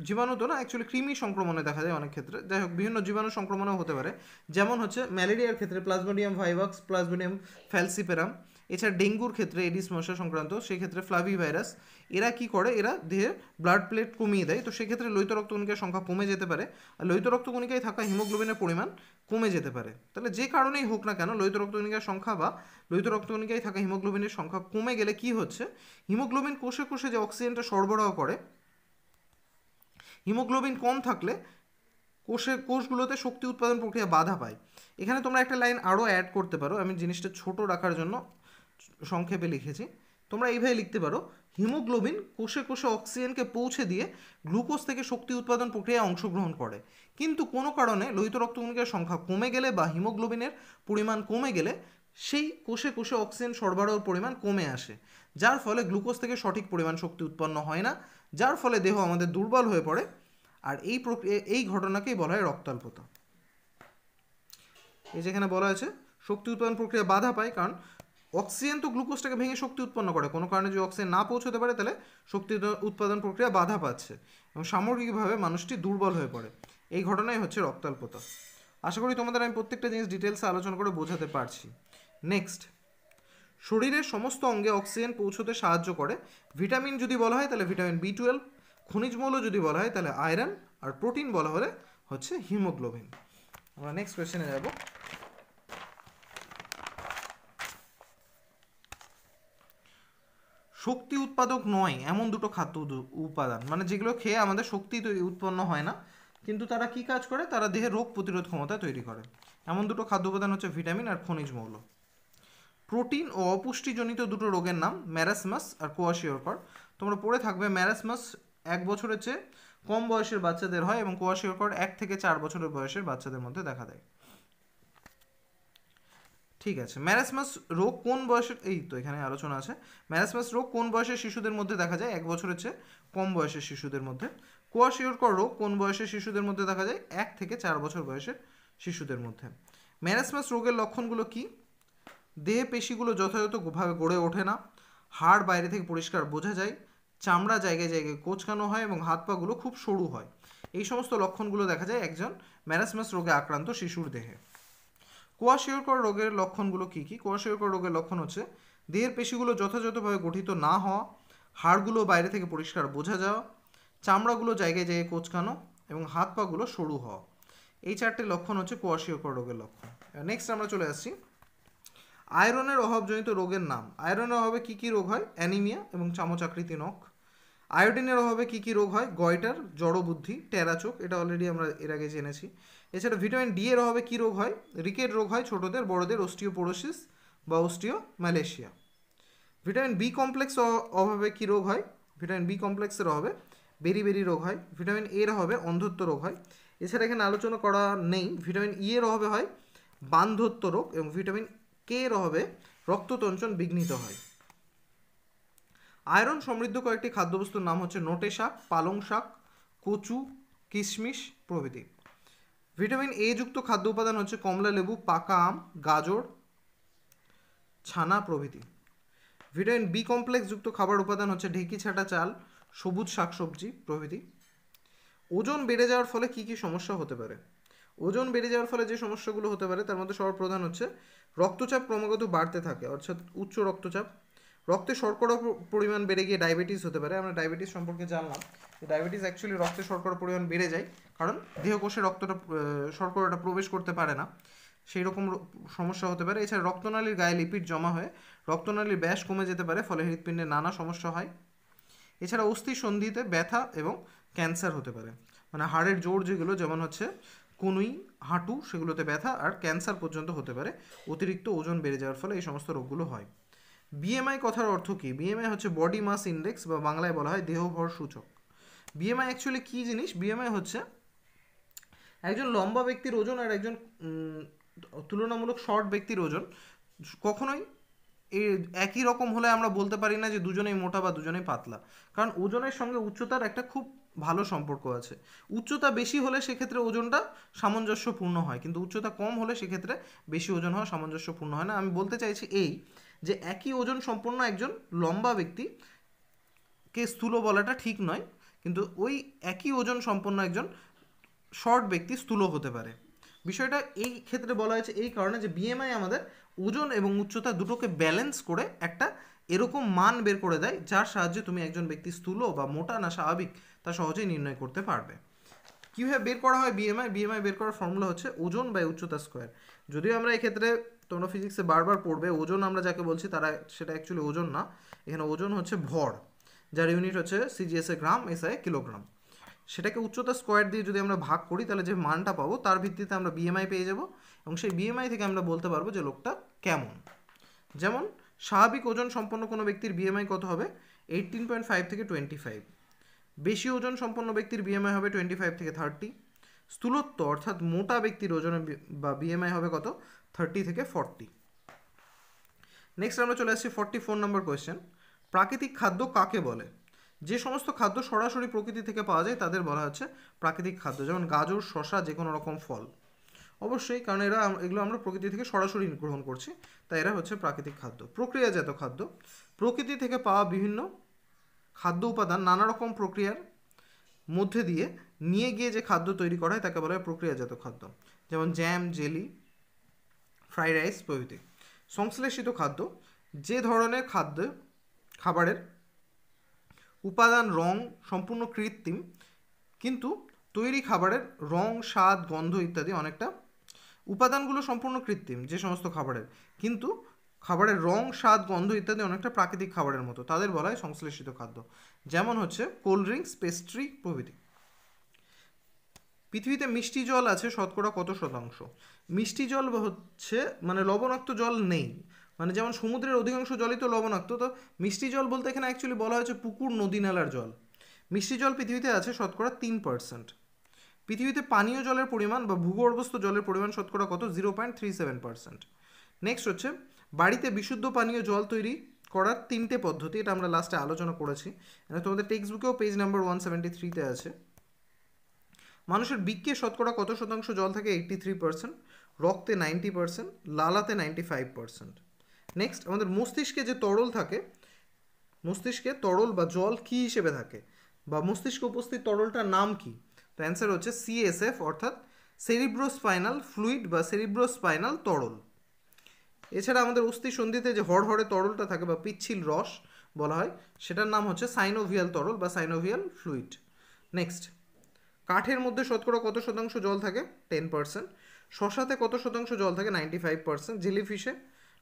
Speaker 1: জীবাণু তো না অ্যাকচুয়ালি কৃমি সংক্রমণে দেখা যায় অনেক ক্ষেত্রে যাই হোক বিভিন্ন জীবাণু সংক্রমণও হতে পারে যেমন হচ্ছে ম্যালেরিয়ার ক্ষেত্রে প্লাজমোডিয়াম ভাইভাক্স প্লাজমোডিয়াম ফ্যালসিপেরাম এছাড়া ডেঙ্গুর ক্ষেত্রে এডিস মশা সংক্রান্ত সেক্ষেত্রে ফ্লাভি ভাইরাস এরা কি করে এরা দেহে ব্লাড প্লেট কমিয়ে দেয় তো সেক্ষেত্রে লোহিত রক্তকণিকার সংখ্যা কমে যেতে পারে আর লোহিত রক্তকণিকায় থাকা হিমোগ্লোবিনের পরিমাণ কমে যেতে পারে তাহলে যে কারণেই হোক না কেন লোহিত রক্তকণিকার সংখ্যা বা লোহিত রক্তকণিকায় থাকা হিমোগ্লোবিনের সংখ্যা কমে গেলে কি হচ্ছে হিমোগ্লোবিন কোষে কোষে যে অক্সিজেনটা সরবরাহ করে হিমোগ্লোবিন কম থাকলে কোষে কোষগুলোতে শক্তি উৎপাদন প্রক্রিয়া বাধা পায় এখানে তোমরা একটা লাইন আরও অ্যাড করতে পারো আমি জিনিসটা ছোট রাখার জন্য সংক্ষেপে লিখেছি তোমরা এইভাবে লিখতে পারো হিমোগ্লোবিন কোষে কোষে অক্সিজেনকে পৌঁছে দিয়ে গ্লুকোজ থেকে শক্তি উৎপাদন প্রক্রিয়ায় অংশগ্রহণ করে কিন্তু কোনো কারণে লোহিত রক্তকণিকার সংখ্যা কমে গেলে বা হিমোগ্লোবিনের পরিমাণ কমে গেলে সেই কোষে কোষে অক্সিজেন সরবরাহর পরিমাণ কমে আসে যার ফলে গ্লুকোজ থেকে সঠিক পরিমাণ শক্তি উৎপন্ন হয় না যার ফলে দেহ আমাদের দুর্বল হয়ে পড়ে আর এই প্রক্রিয়া এই ঘটনাকেই বলা হয় রক্তাল্পতা এই যেখানে বলা আছে শক্তি উৎপাদন প্রক্রিয়া বাধা পায় কারণ অক্সিজেন তো গ্লুকোজটাকে ভেঙে শক্তি উৎপন্ন করে কোনো কারণে যদি অক্সিজেন না পৌঁছতে পারে তাহলে শক্তি উৎপাদন প্রক্রিয়া বাধা পাচ্ছে এবং সামগ্রিকভাবে মানুষটি দুর্বল হয়ে পড়ে এই ঘটনাই হচ্ছে রক্তাল্পতা আশা করি তোমাদের আমি প্রত্যেকটা জিনিস ডিটেলসে আলোচনা করে বোঝাতে পারছি নেক্সট শরীরের সমস্ত অঙ্গে অক্সিজেন পৌঁছতে সাহায্য করে ভিটামিন যদি বলা হয় তাহলে ভিটামিন বি টুয়েলভ খনিজ মৌল যদি বলা হয় তাহলে আয়রন আর প্রোটিন বলা হলে হচ্ছে হিমোগ্লোবিন আমরা নেক্সট কোয়েশনে যাব শক্তি উৎপাদক নয় এমন দুটো খাদ্য উপাদান মানে যেগুলো খেয়ে আমাদের শক্তি উৎপন্ন হয় না কিন্তু তারা কি কাজ করে তারা দেহে রোগ প্রতিরোধ ক্ষমতা তৈরি করে এমন দুটো খাদ্য উপাদান হচ্ছে ভিটামিন আর খনিজ মৌল প্রোটিন ও অপুষ্টিজনিত দুটো রোগের নাম ম্যারাসমাস আর কোয়াশিওরকর তোমরা পড়ে থাকবে ম্যারাসমাস এক বছরের চেয়ে কম বয়সের বাচ্চাদের হয় এবং কোয়াশিওরকর এক থেকে চার বছরের বয়সের বাচ্চাদের মধ্যে দেখা দেয় ঠিক আছে ম্যারাসমাস রোগ কোন বয়সের এই তো এখানে আলোচনা আছে ম্যারাসমাস রোগ কোন বয়সের শিশুদের মধ্যে দেখা যায় এক বছরের চেয়ে কম বয়সের শিশুদের মধ্যে কোয়াশিওরকর রোগ কোন বয়সের শিশুদের মধ্যে দেখা যায় এক থেকে চার বছর বয়সের শিশুদের মধ্যে ম্যারাসমাস রোগের লক্ষণগুলো কী দেহে পেশিগুলো যথাযথভাবে গড়ে ওঠে না হাড় বাইরে থেকে পরিষ্কার বোঝা যায় চামড়া জায়গায় জায়গায় কোচকানো হয় এবং হাত পাগুলো খুব সরু হয় এই সমস্ত লক্ষণগুলো দেখা যায় একজন ম্যারাসমাস রোগে আক্রান্ত শিশুর দেহে কোয়াশিয়কর রোগের লক্ষণগুলো কী কী কোয়াশিয়কর রোগের লক্ষণ হচ্ছে দেহের পেশিগুলো যথাযথভাবে গঠিত না হওয়া হাড়গুলো বাইরে থেকে পরিষ্কার বোঝা যাওয়া চামড়াগুলো জায়গায় জায়গায় কোচকানো এবং হাত পাগুলো সরু হওয়া এই চারটে লক্ষণ হচ্ছে কোয়াশিয়কর রোগের লক্ষণ নেক্সট আমরা চলে আসছি আয়রনের অভাবজনিত রোগের নাম আয়রনের অভাবে কী কী রোগ হয় অ্যানিমিয়া এবং চামচাকৃতি নখ আয়োডিনের অভাবে কী কী রোগ হয় গয়টার জড়বুদ্ধি টেরাচোক এটা অলরেডি আমরা এর আগে জেনেছি এছাড়া ভিটামিন ডি এর অভাবে কী রোগ হয় রিকেট রোগ হয় ছোটদের বড়দের অস্টিওপোরোসিস বা osteomalacia vitamin B complex অভাবে কী রোগ হয় ভিটামিন বি কমপ্লেক্সের অভাবে বেরি বেরি রোগ হয় ভিটামিন এর অভাবে অন্ধত্ব রোগ হয় এছাড়া এখানে আলোচনা করা নেই ভিটামিন ই এর অভাবে হয় বান্ধত্ব রোগ এবং ভিটামিন কে এর অভাবে রক্ততঞ্চন বিঘ্নিত হয় আয়রন সমৃদ্ধ কয়েকটি খাদ্যবস্তুর নাম হচ্ছে নোটে শাক পালং শাক কচু কিশমিশ প্রভৃতি ভিটামিন এ যুক্ত খাদ্য উপাদান হচ্ছে কমলা লেবু পাকা আম গাজর ছানা প্রভৃতি ভিটামিন বি কমপ্লেক্স যুক্ত খাবার উপাদান হচ্ছে ঢেঁকি ছাটা চাল সবুজ শাকসবজি প্রভৃতি ওজন বেড়ে যাওয়ার ফলে কি কি সমস্যা হতে পারে ওজন বেড়ে যাওয়ার ফলে যে সমস্যাগুলো হতে পারে তার মধ্যে সর্বপ্রধান হচ্ছে রক্তচাপ ক্রমাগত বাড়তে থাকে অর্থাৎ উচ্চ রক্তচাপ রক্তে শর্করা পরিমাণ বেড়ে গিয়ে ডায়াবেটিস হতে পারে আমরা ডায়াবেটিস সম্পর্কে জানলাম ডায়াবেটিস অ্যাকচুয়ালি রক্তে শর্করা পরিমাণ বেড়ে যায় কারণ দেহকোষে রক্তটা শর্করাটা প্রবেশ করতে পারে না সেই রকম সমস্যা হতে পারে এছাড়া রক্তনালীর গায়ে লিপিড জমা হয়ে রক্তনালীর ব্যাস কমে যেতে পারে ফলে হৃৎপিণ্ডে নানা সমস্যা হয় এছাড়া অস্থি সন্ধিতে ব্যথা এবং ক্যান্সার হতে পারে মানে হাড়ের জোর যেগুলো যেমন হচ্ছে কুনুই হাঁটু সেগুলোতে ব্যথা আর ক্যান্সার পর্যন্ত হতে পারে অতিরিক্ত ওজন বেড়ে যাওয়ার ফলে এই সমস্ত রোগগুলো হয় বিএমআই কথার অর্থ কী বিএমআই হচ্ছে বডি মাস ইন্ডেক্স বা বাংলায় বলা হয় দেহভর সূচক বিএমআই অ্যাকচুয়ালি কী জিনিস বিএমআই হচ্ছে একজন লম্বা ব্যক্তির ওজন আর একজন তুলনামূলক শর্ট ব্যক্তির ওজন কখনোই এই একই রকম হলে আমরা বলতে পারি না যে দুজনেই মোটা বা দুজনেই পাতলা কারণ ওজনের সঙ্গে উচ্চতার একটা খুব ভালো সম্পর্ক আছে উচ্চতা বেশি হলে সেক্ষেত্রে ওজনটা সামঞ্জস্যপূর্ণ হয় কিন্তু উচ্চতা কম হলে সেক্ষেত্রে বেশি ওজন হওয়া সামঞ্জস্যপূর্ণ হয় না আমি বলতে চাইছি এই যে একই ওজন সম্পন্ন একজন লম্বা ব্যক্তি কে স্থূল বলাটা ঠিক নয় কিন্তু ওই একই ওজন সম্পন্ন একজন শর্ট ব্যক্তি স্থূল হতে পারে বিষয়টা এই ক্ষেত্রে বলা হয়েছে এই কারণে যে বিএমআই আমাদের ওজন এবং উচ্চতা দুটোকে ব্যালেন্স করে একটা এরকম মান বের করে দেয় যার সাহায্যে তুমি একজন ব্যক্তি স্থূল বা মোটা না স্বাভাবিক তা সহজেই নির্ণয় করতে পারবে কীভাবে বের করা হয় বিএমআই বিএমআই বের করার ফর্মুলা হচ্ছে ওজন বা উচ্চতা স্কোয়ার যদিও আমরা এক্ষেত্রে তোমরা ফিজিক্সে বারবার পড়বে ওজন আমরা যাকে বলছি তারা সেটা অ্যাকচুয়ালি ওজন না এখানে ওজন হচ্ছে ভর যার ইউনিট হচ্ছে সিজিএসএ গ্রাম এসআই কিলোগ্রাম সেটাকে উচ্চতা স্কোয়ার দিয়ে যদি আমরা ভাগ করি তাহলে যে মানটা পাবো তার ভিত্তিতে আমরা বিএমআই পেয়ে যাব এবং সেই বিএমআই থেকে আমরা বলতে পারবো যে লোকটা কেমন যেমন স্বাভাবিক ওজন সম্পন্ন কোনো ব্যক্তির বিএমআই কত হবে এইটিন পয়েন্ট ফাইভ থেকে টোয়েন্টি ফাইভ বেশি ওজন সম্পন্ন ব্যক্তির বিএমআই হবে টোয়েন্টি ফাইভ থেকে থার্টি স্থূলত্ব অর্থাৎ মোটা ব্যক্তির ওজন বা বিএমআই হবে কত থার্টি থেকে ফর্টি নেক্সট আমরা চলে আসছি ফর্টি ফোর নম্বর কোয়েশ্চেন প্রাকৃতিক খাদ্য কাকে বলে যে সমস্ত খাদ্য সরাসরি প্রকৃতি থেকে পাওয়া যায় তাদের বলা হচ্ছে প্রাকৃতিক খাদ্য যেমন গাজর শশা যে কোনো রকম ফল অবশ্যই কারণ এরা এগুলো আমরা প্রকৃতি থেকে সরাসরি গ্রহণ করছি তাই এরা হচ্ছে প্রাকৃতিক খাদ্য প্রক্রিয়াজাত খাদ্য প্রকৃতি থেকে পাওয়া বিভিন্ন খাদ্য উপাদান নানা রকম প্রক্রিয়ার মধ্যে দিয়ে নিয়ে গিয়ে যে খাদ্য তৈরি করা হয় তাকে বলা হয় প্রক্রিয়াজাত খাদ্য যেমন জ্যাম জেলি ফ্রাইড রাইস প্রভৃতি সংশ্লেষিত খাদ্য যে ধরনের খাদ্য খাবারের উপাদান রং সম্পূর্ণ কৃত্রিম কিন্তু তৈরি খাবারের রং স্বাদ গন্ধ ইত্যাদি অনেকটা উপাদানগুলো সম্পূর্ণ কৃত্রিম যে সমস্ত খাবারের কিন্তু খাবারের রং স্বাদ গন্ধ ইত্যাদি অনেকটা প্রাকৃতিক খাবারের মতো তাদের বলা হয় সংশ্লেষিত খাদ্য যেমন হচ্ছে কোল্ড ড্রিঙ্কস পেস্ট্রি প্রভৃতি পৃথিবীতে মিষ্টি জল আছে শতকরা কত শতাংশ মিষ্টি জল হচ্ছে মানে লবণাক্ত জল নেই মানে যেমন সমুদ্রের অধিকাংশ জলই তো লবণাক্ত তো মিষ্টি জল বলতে এখানে অ্যাকচুয়ালি বলা হয়েছে পুকুর নদী নালার জল মিষ্টি জল পৃথিবীতে আছে শতকরা তিন পার্সেন্ট পৃথিবীতে পানীয় জলের পরিমাণ বা ভূগর্ভস্থ জলের পরিমাণ শতকরা কত zero point three seven percent next হচ্ছে বাড়িতে বিশুদ্ধ পানীয় জল তৈরি করার তিনটে পদ্ধতি এটা আমরা লাস্টে আলোচনা করেছি তোমাদের টেক্সট বুকেও পেজ নাম্বার ওয়ান সেভেন্টি থ্রিতে আছে মানুষের বিক্ষে শতকরা কত শতাংশ জল থাকে এইটি থ্রি পার্সেন্ট রক্তে নাইনটি পার্সেন্ট লালাতে নাইনটি ফাইভ পার্সেন্ট নেক্সট আমাদের মস্তিষ্কে যে তরল থাকে মস্তিষ্কে তরল বা জল কি হিসেবে থাকে বা মস্তিষ্কে উপস্থিত তরলটার নাম কি তো অ্যান্সার হচ্ছে সিএসএফ অর্থাৎ সেরিব্রোস্পাইনাল ফ্লুইড বা সেরিব্রোস্পাইনাল তরল এছাড়া আমাদের অস্থি সন্ধিতে যে হড়হড়ে তরলটা থাকে বা পিচ্ছিল রস বলা হয় সেটার নাম হচ্ছে সাইনোভিয়াল তরল বা সাইনোভিয়াল ফ্লুইড নেক্সট কাঠের মধ্যে শতকরা কত শতাংশ জল থাকে টেন পার্সেন্ট শশাতে কত শতাংশ জল থাকে নাইনটি ফাইভ পার্সেন্ট জেলিফিশে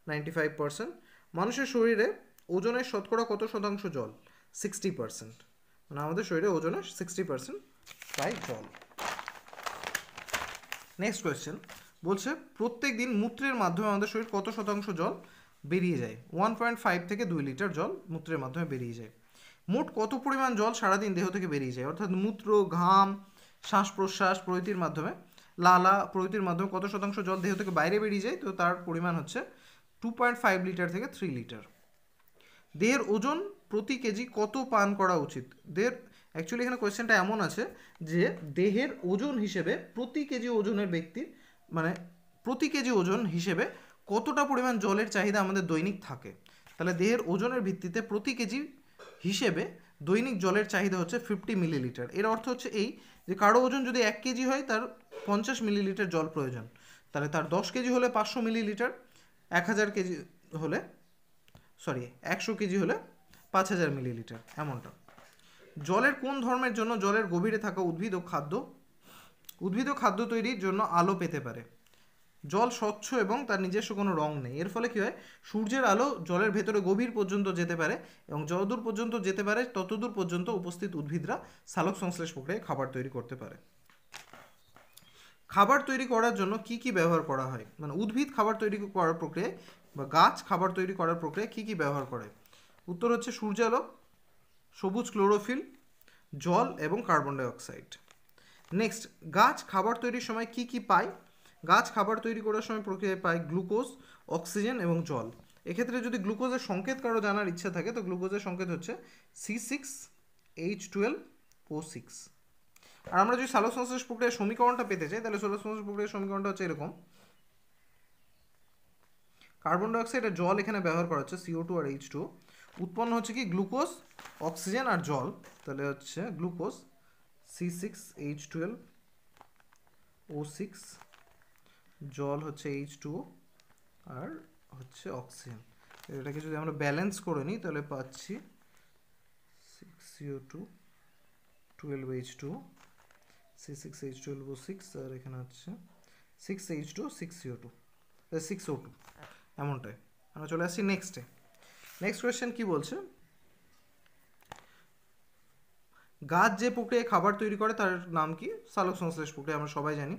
Speaker 1: নাইনটি ফাইভ পার্সেন্ট মানুষের শরীরে ওজনের শতকরা কত শতাংশ জল সিক্সটি পার্সেন্ট মানে আমাদের শরীরে ওজনের সিক্সটি পার্সেন্ট প্রায় জল নেক্সট কোয়েশ্চেন বলছে প্রত্যেক দিন মূত্রের মাধ্যমে আমাদের শরীর কত শতাংশ জল বেরিয়ে যায় ওয়ান পয়েন্ট ফাইভ থেকে দুই লিটার জল মূত্রের মাধ্যমে বেরিয়ে যায় মোট কত পরিমাণ জল সারাদিন দেহ থেকে বেরিয়ে যায় অর্থাৎ মূত্র ঘাম শ্বাস প্রশ্বাস প্রভৃতির মাধ্যমে লালা প্রভৃতির মাধ্যমে কত শতাংশ জল দেহ থেকে বাইরে বেরিয়ে যায় তো তার পরিমাণ হচ্ছে টু পয়েন্ট ফাইভ লিটার থেকে থ্রি লিটার দেহের ওজন প্রতি কেজি কত পান করা উচিত দেহের অ্যাকচুয়ালি এখানে কোয়েশ্চেনটা এমন আছে যে দেহের ওজন হিসেবে প্রতি কেজি ওজনের ব্যক্তির মানে প্রতি কেজি ওজন হিসেবে কতটা পরিমাণ জলের চাহিদা আমাদের দৈনিক থাকে তাহলে দেহের ওজনের ভিত্তিতে প্রতি কেজি হিসেবে দৈনিক জলের চাহিদা হচ্ছে ফিফটি মিলিলিটার এর অর্থ হচ্ছে এই যে কারো ওজন যদি এক কেজি হয় তার পঞ্চাশ মিলিলিটার জল প্রয়োজন তাহলে তার দশ কেজি হলে পাঁচশো মিলিলিটার এক হাজার কেজি হলে সরি একশো কেজি হলে পাঁচ হাজার মিলিলিটার এমনটা জলের কোন ধর্মের জন্য জলের গভীরে থাকা উদ্ভিদ ও খাদ্য উদ্ভিদও খাদ্য তৈরির জন্য আলো পেতে পারে জল স্বচ্ছ এবং তার নিজস্ব কোনো রং নেই এর ফলে কী হয় সূর্যের আলো জলের ভেতরে গভীর পর্যন্ত যেতে পারে এবং যতদূর পর্যন্ত যেতে পারে ততদূর পর্যন্ত উপস্থিত উদ্ভিদরা সালোক সংশ্লেষ প্রক্রিয়ায় খাবার তৈরি করতে পারে খাবার তৈরি করার জন্য কি কি ব্যবহার করা হয় মানে উদ্ভিদ খাবার তৈরি করার প্রক্রিয়ায় বা গাছ খাবার তৈরি করার প্রক্রিয়ায় কি কি ব্যবহার করে উত্তর হচ্ছে সূর্যালো সবুজ ক্লোরোফিল জল এবং কার্বন ডাইঅক্সাইড নেক্সট গাছ খাবার তৈরির সময় কি কি পায় গাছ খাবার তৈরি করার সময় প্রক্রিয়ায় পায় গ্লুকোজ অক্সিজেন এবং জল এক্ষেত্রে যদি গ্লুকোজের সংকেত কারো জানার ইচ্ছা থাকে তো গ্লুকোজের সংকেত হচ্ছে C six H twelve O six আর আমরা যদি সালোকসংশ্লেষ প্রক্রিয়ার সমীকরণটা পেতে চাই তাহলে সালোকসংশ্লেষ প্রক্রিয়ার সমীকরণটা হচ্ছে এরকম কার্বন ডাইঅক্সাইড আর জল এখানে ব্যবহার করা হচ্ছে সিও টু আর এইচ টু উৎপন্ন হচ্ছে কি গ্লুকোজ অক্সিজেন আর জল তাহলে হচ্ছে glucose C six H twelve O six জল হচ্ছে এইচ টু আর হচ্ছে অক্সিজেন এটাকে যদি আমরা ব্যালেন্স করে নিই তাহলে পাচ্ছি six U two twelve H two C six H twelve O six আর এখানে হচ্ছে six H two six U two six O two এমনটাই আমরা চলে আসছি নেক্সটে নেক্সট কোয়েশ্চেন কী বলছে গাছ যে প্রক্রিয়ায় খাবার তৈরি করে তার নাম কি সালোক সংশ্লেষ প্রক্রিয়া আমরা সবাই জানি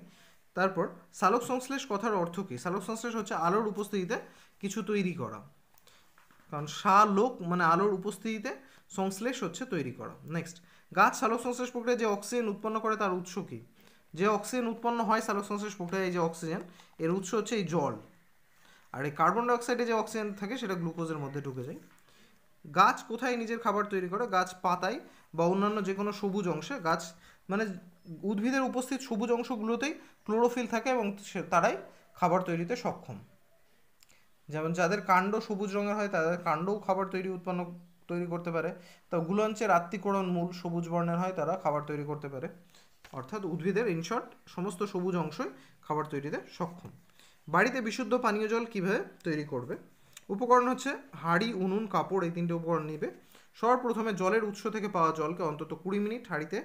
Speaker 1: তারপর সালোক সংশ্লেষ কথার অর্থ কী সালোক সংশ্লেষ হচ্ছে আলোর উপস্থিতিতে কিছু তৈরি করা কারণ সালোক মানে আলোর উপস্থিতিতে সংশ্লেষ হচ্ছে তৈরি করা নেক্সট গাছ সালোক সংশ্লেষ প্রক্রিয়ায় যে অক্সিজেন উৎপন্ন করে তার উৎস কি যে অক্সিজেন উৎপন্ন হয় সালোক সংশ্লেষ প্রক্রিয়ায় এই যে অক্সিজেন এর উৎস হচ্ছে এই জল আর এই কার্বন ডাইঅক্সাইডে যে অক্সিজেন থাকে সেটা গ্লুকোজের মধ্যে ঢুকে যায় গাছ কোথায় নিজের খাবার তৈরি করে গাছ পাতায় বা অন্যান্য যে কোনো সবুজ অংশে গাছ মানে উদ্ভিদের উপস্থিত সবুজ অংশগুলোতেই ক্লোরোফিল থাকে এবং তারাই খাবার তৈরিতে সক্ষম যেমন যাদের কাণ্ড সবুজ রঙের হয় তাদের কাণ্ডও খাবার তৈরি উৎপন্ন তৈরি করতে পারে তো গুলঞ্চের আত্মিকরণ মূল সবুজ বর্ণের হয় তারা খাবার তৈরি করতে পারে অর্থাৎ উদ্ভিদের ইনশর্ট সমস্ত সবুজ অংশই খাবার তৈরিতে সক্ষম বাড়িতে বিশুদ্ধ পানীয় জল কীভাবে তৈরি করবে উপকরণ হচ্ছে হাঁড়ি উনুন কাপড় এই তিনটে উপকরণ নেবে সর্বপ্রথমে জলের উৎস থেকে পাওয়া জলকে অন্তত কুড়ি মিনিট হাঁড়িতে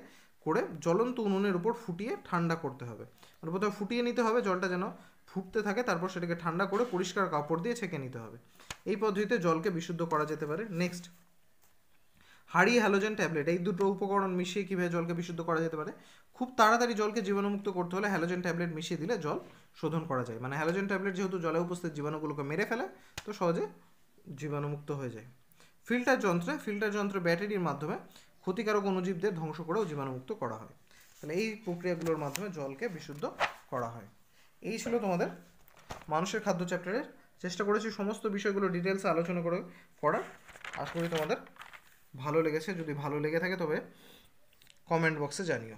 Speaker 1: করে জ্বলন্ত উনুনের উপর ফুটিয়ে ঠান্ডা করতে হবে মানে প্রথমে ফুটিয়ে নিতে হবে জলটা যেন ফুটতে থাকে তারপর সেটাকে ঠান্ডা করে পরিষ্কার কাপড় দিয়ে ছেঁকে নিতে হবে এই পদ্ধতিতে জলকে বিশুদ্ধ করা যেতে পারে নেক্সট হাড়ি হ্যালোজেন ট্যাবলেট এই দুটো উপকরণ মিশিয়ে কীভাবে জলকে বিশুদ্ধ করা যেতে পারে খুব তাড়াতাড়ি জলকে জীবাণুমুক্ত করতে হলে হ্যালোজেন ট্যাবলেট মিশিয়ে দিলে জল শোধন করা যায় মানে হ্যালোজেন ট্যাবলেট যেহেতু জলে উপস্থিত জীবাণুগুলোকে মেরে ফেলে তো সহজে জীবাণুমুক্ত হয়ে যায় ফিল্টার যন্ত্রে ফিল্টার যন্ত্র ব্যাটারির মাধ্যমে ক্ষতিকারক অনুজীবদের ধ্বংস করেও জীবাণুমুক্ত করা হয় তাহলে এই প্রক্রিয়াগুলোর মাধ্যমে জলকে বিশুদ্ধ করা হয় এই ছিল তোমাদের মানুষের খাদ্য চ্যাপ্টারের চেষ্টা করেছি সমস্ত বিষয়গুলো ডিটেলসে আলোচনা করে করার আশা করি তোমাদের ভালো লেগেছে যদি ভালো লেগে থাকে তবে কমেন্ট বক্সে জানিও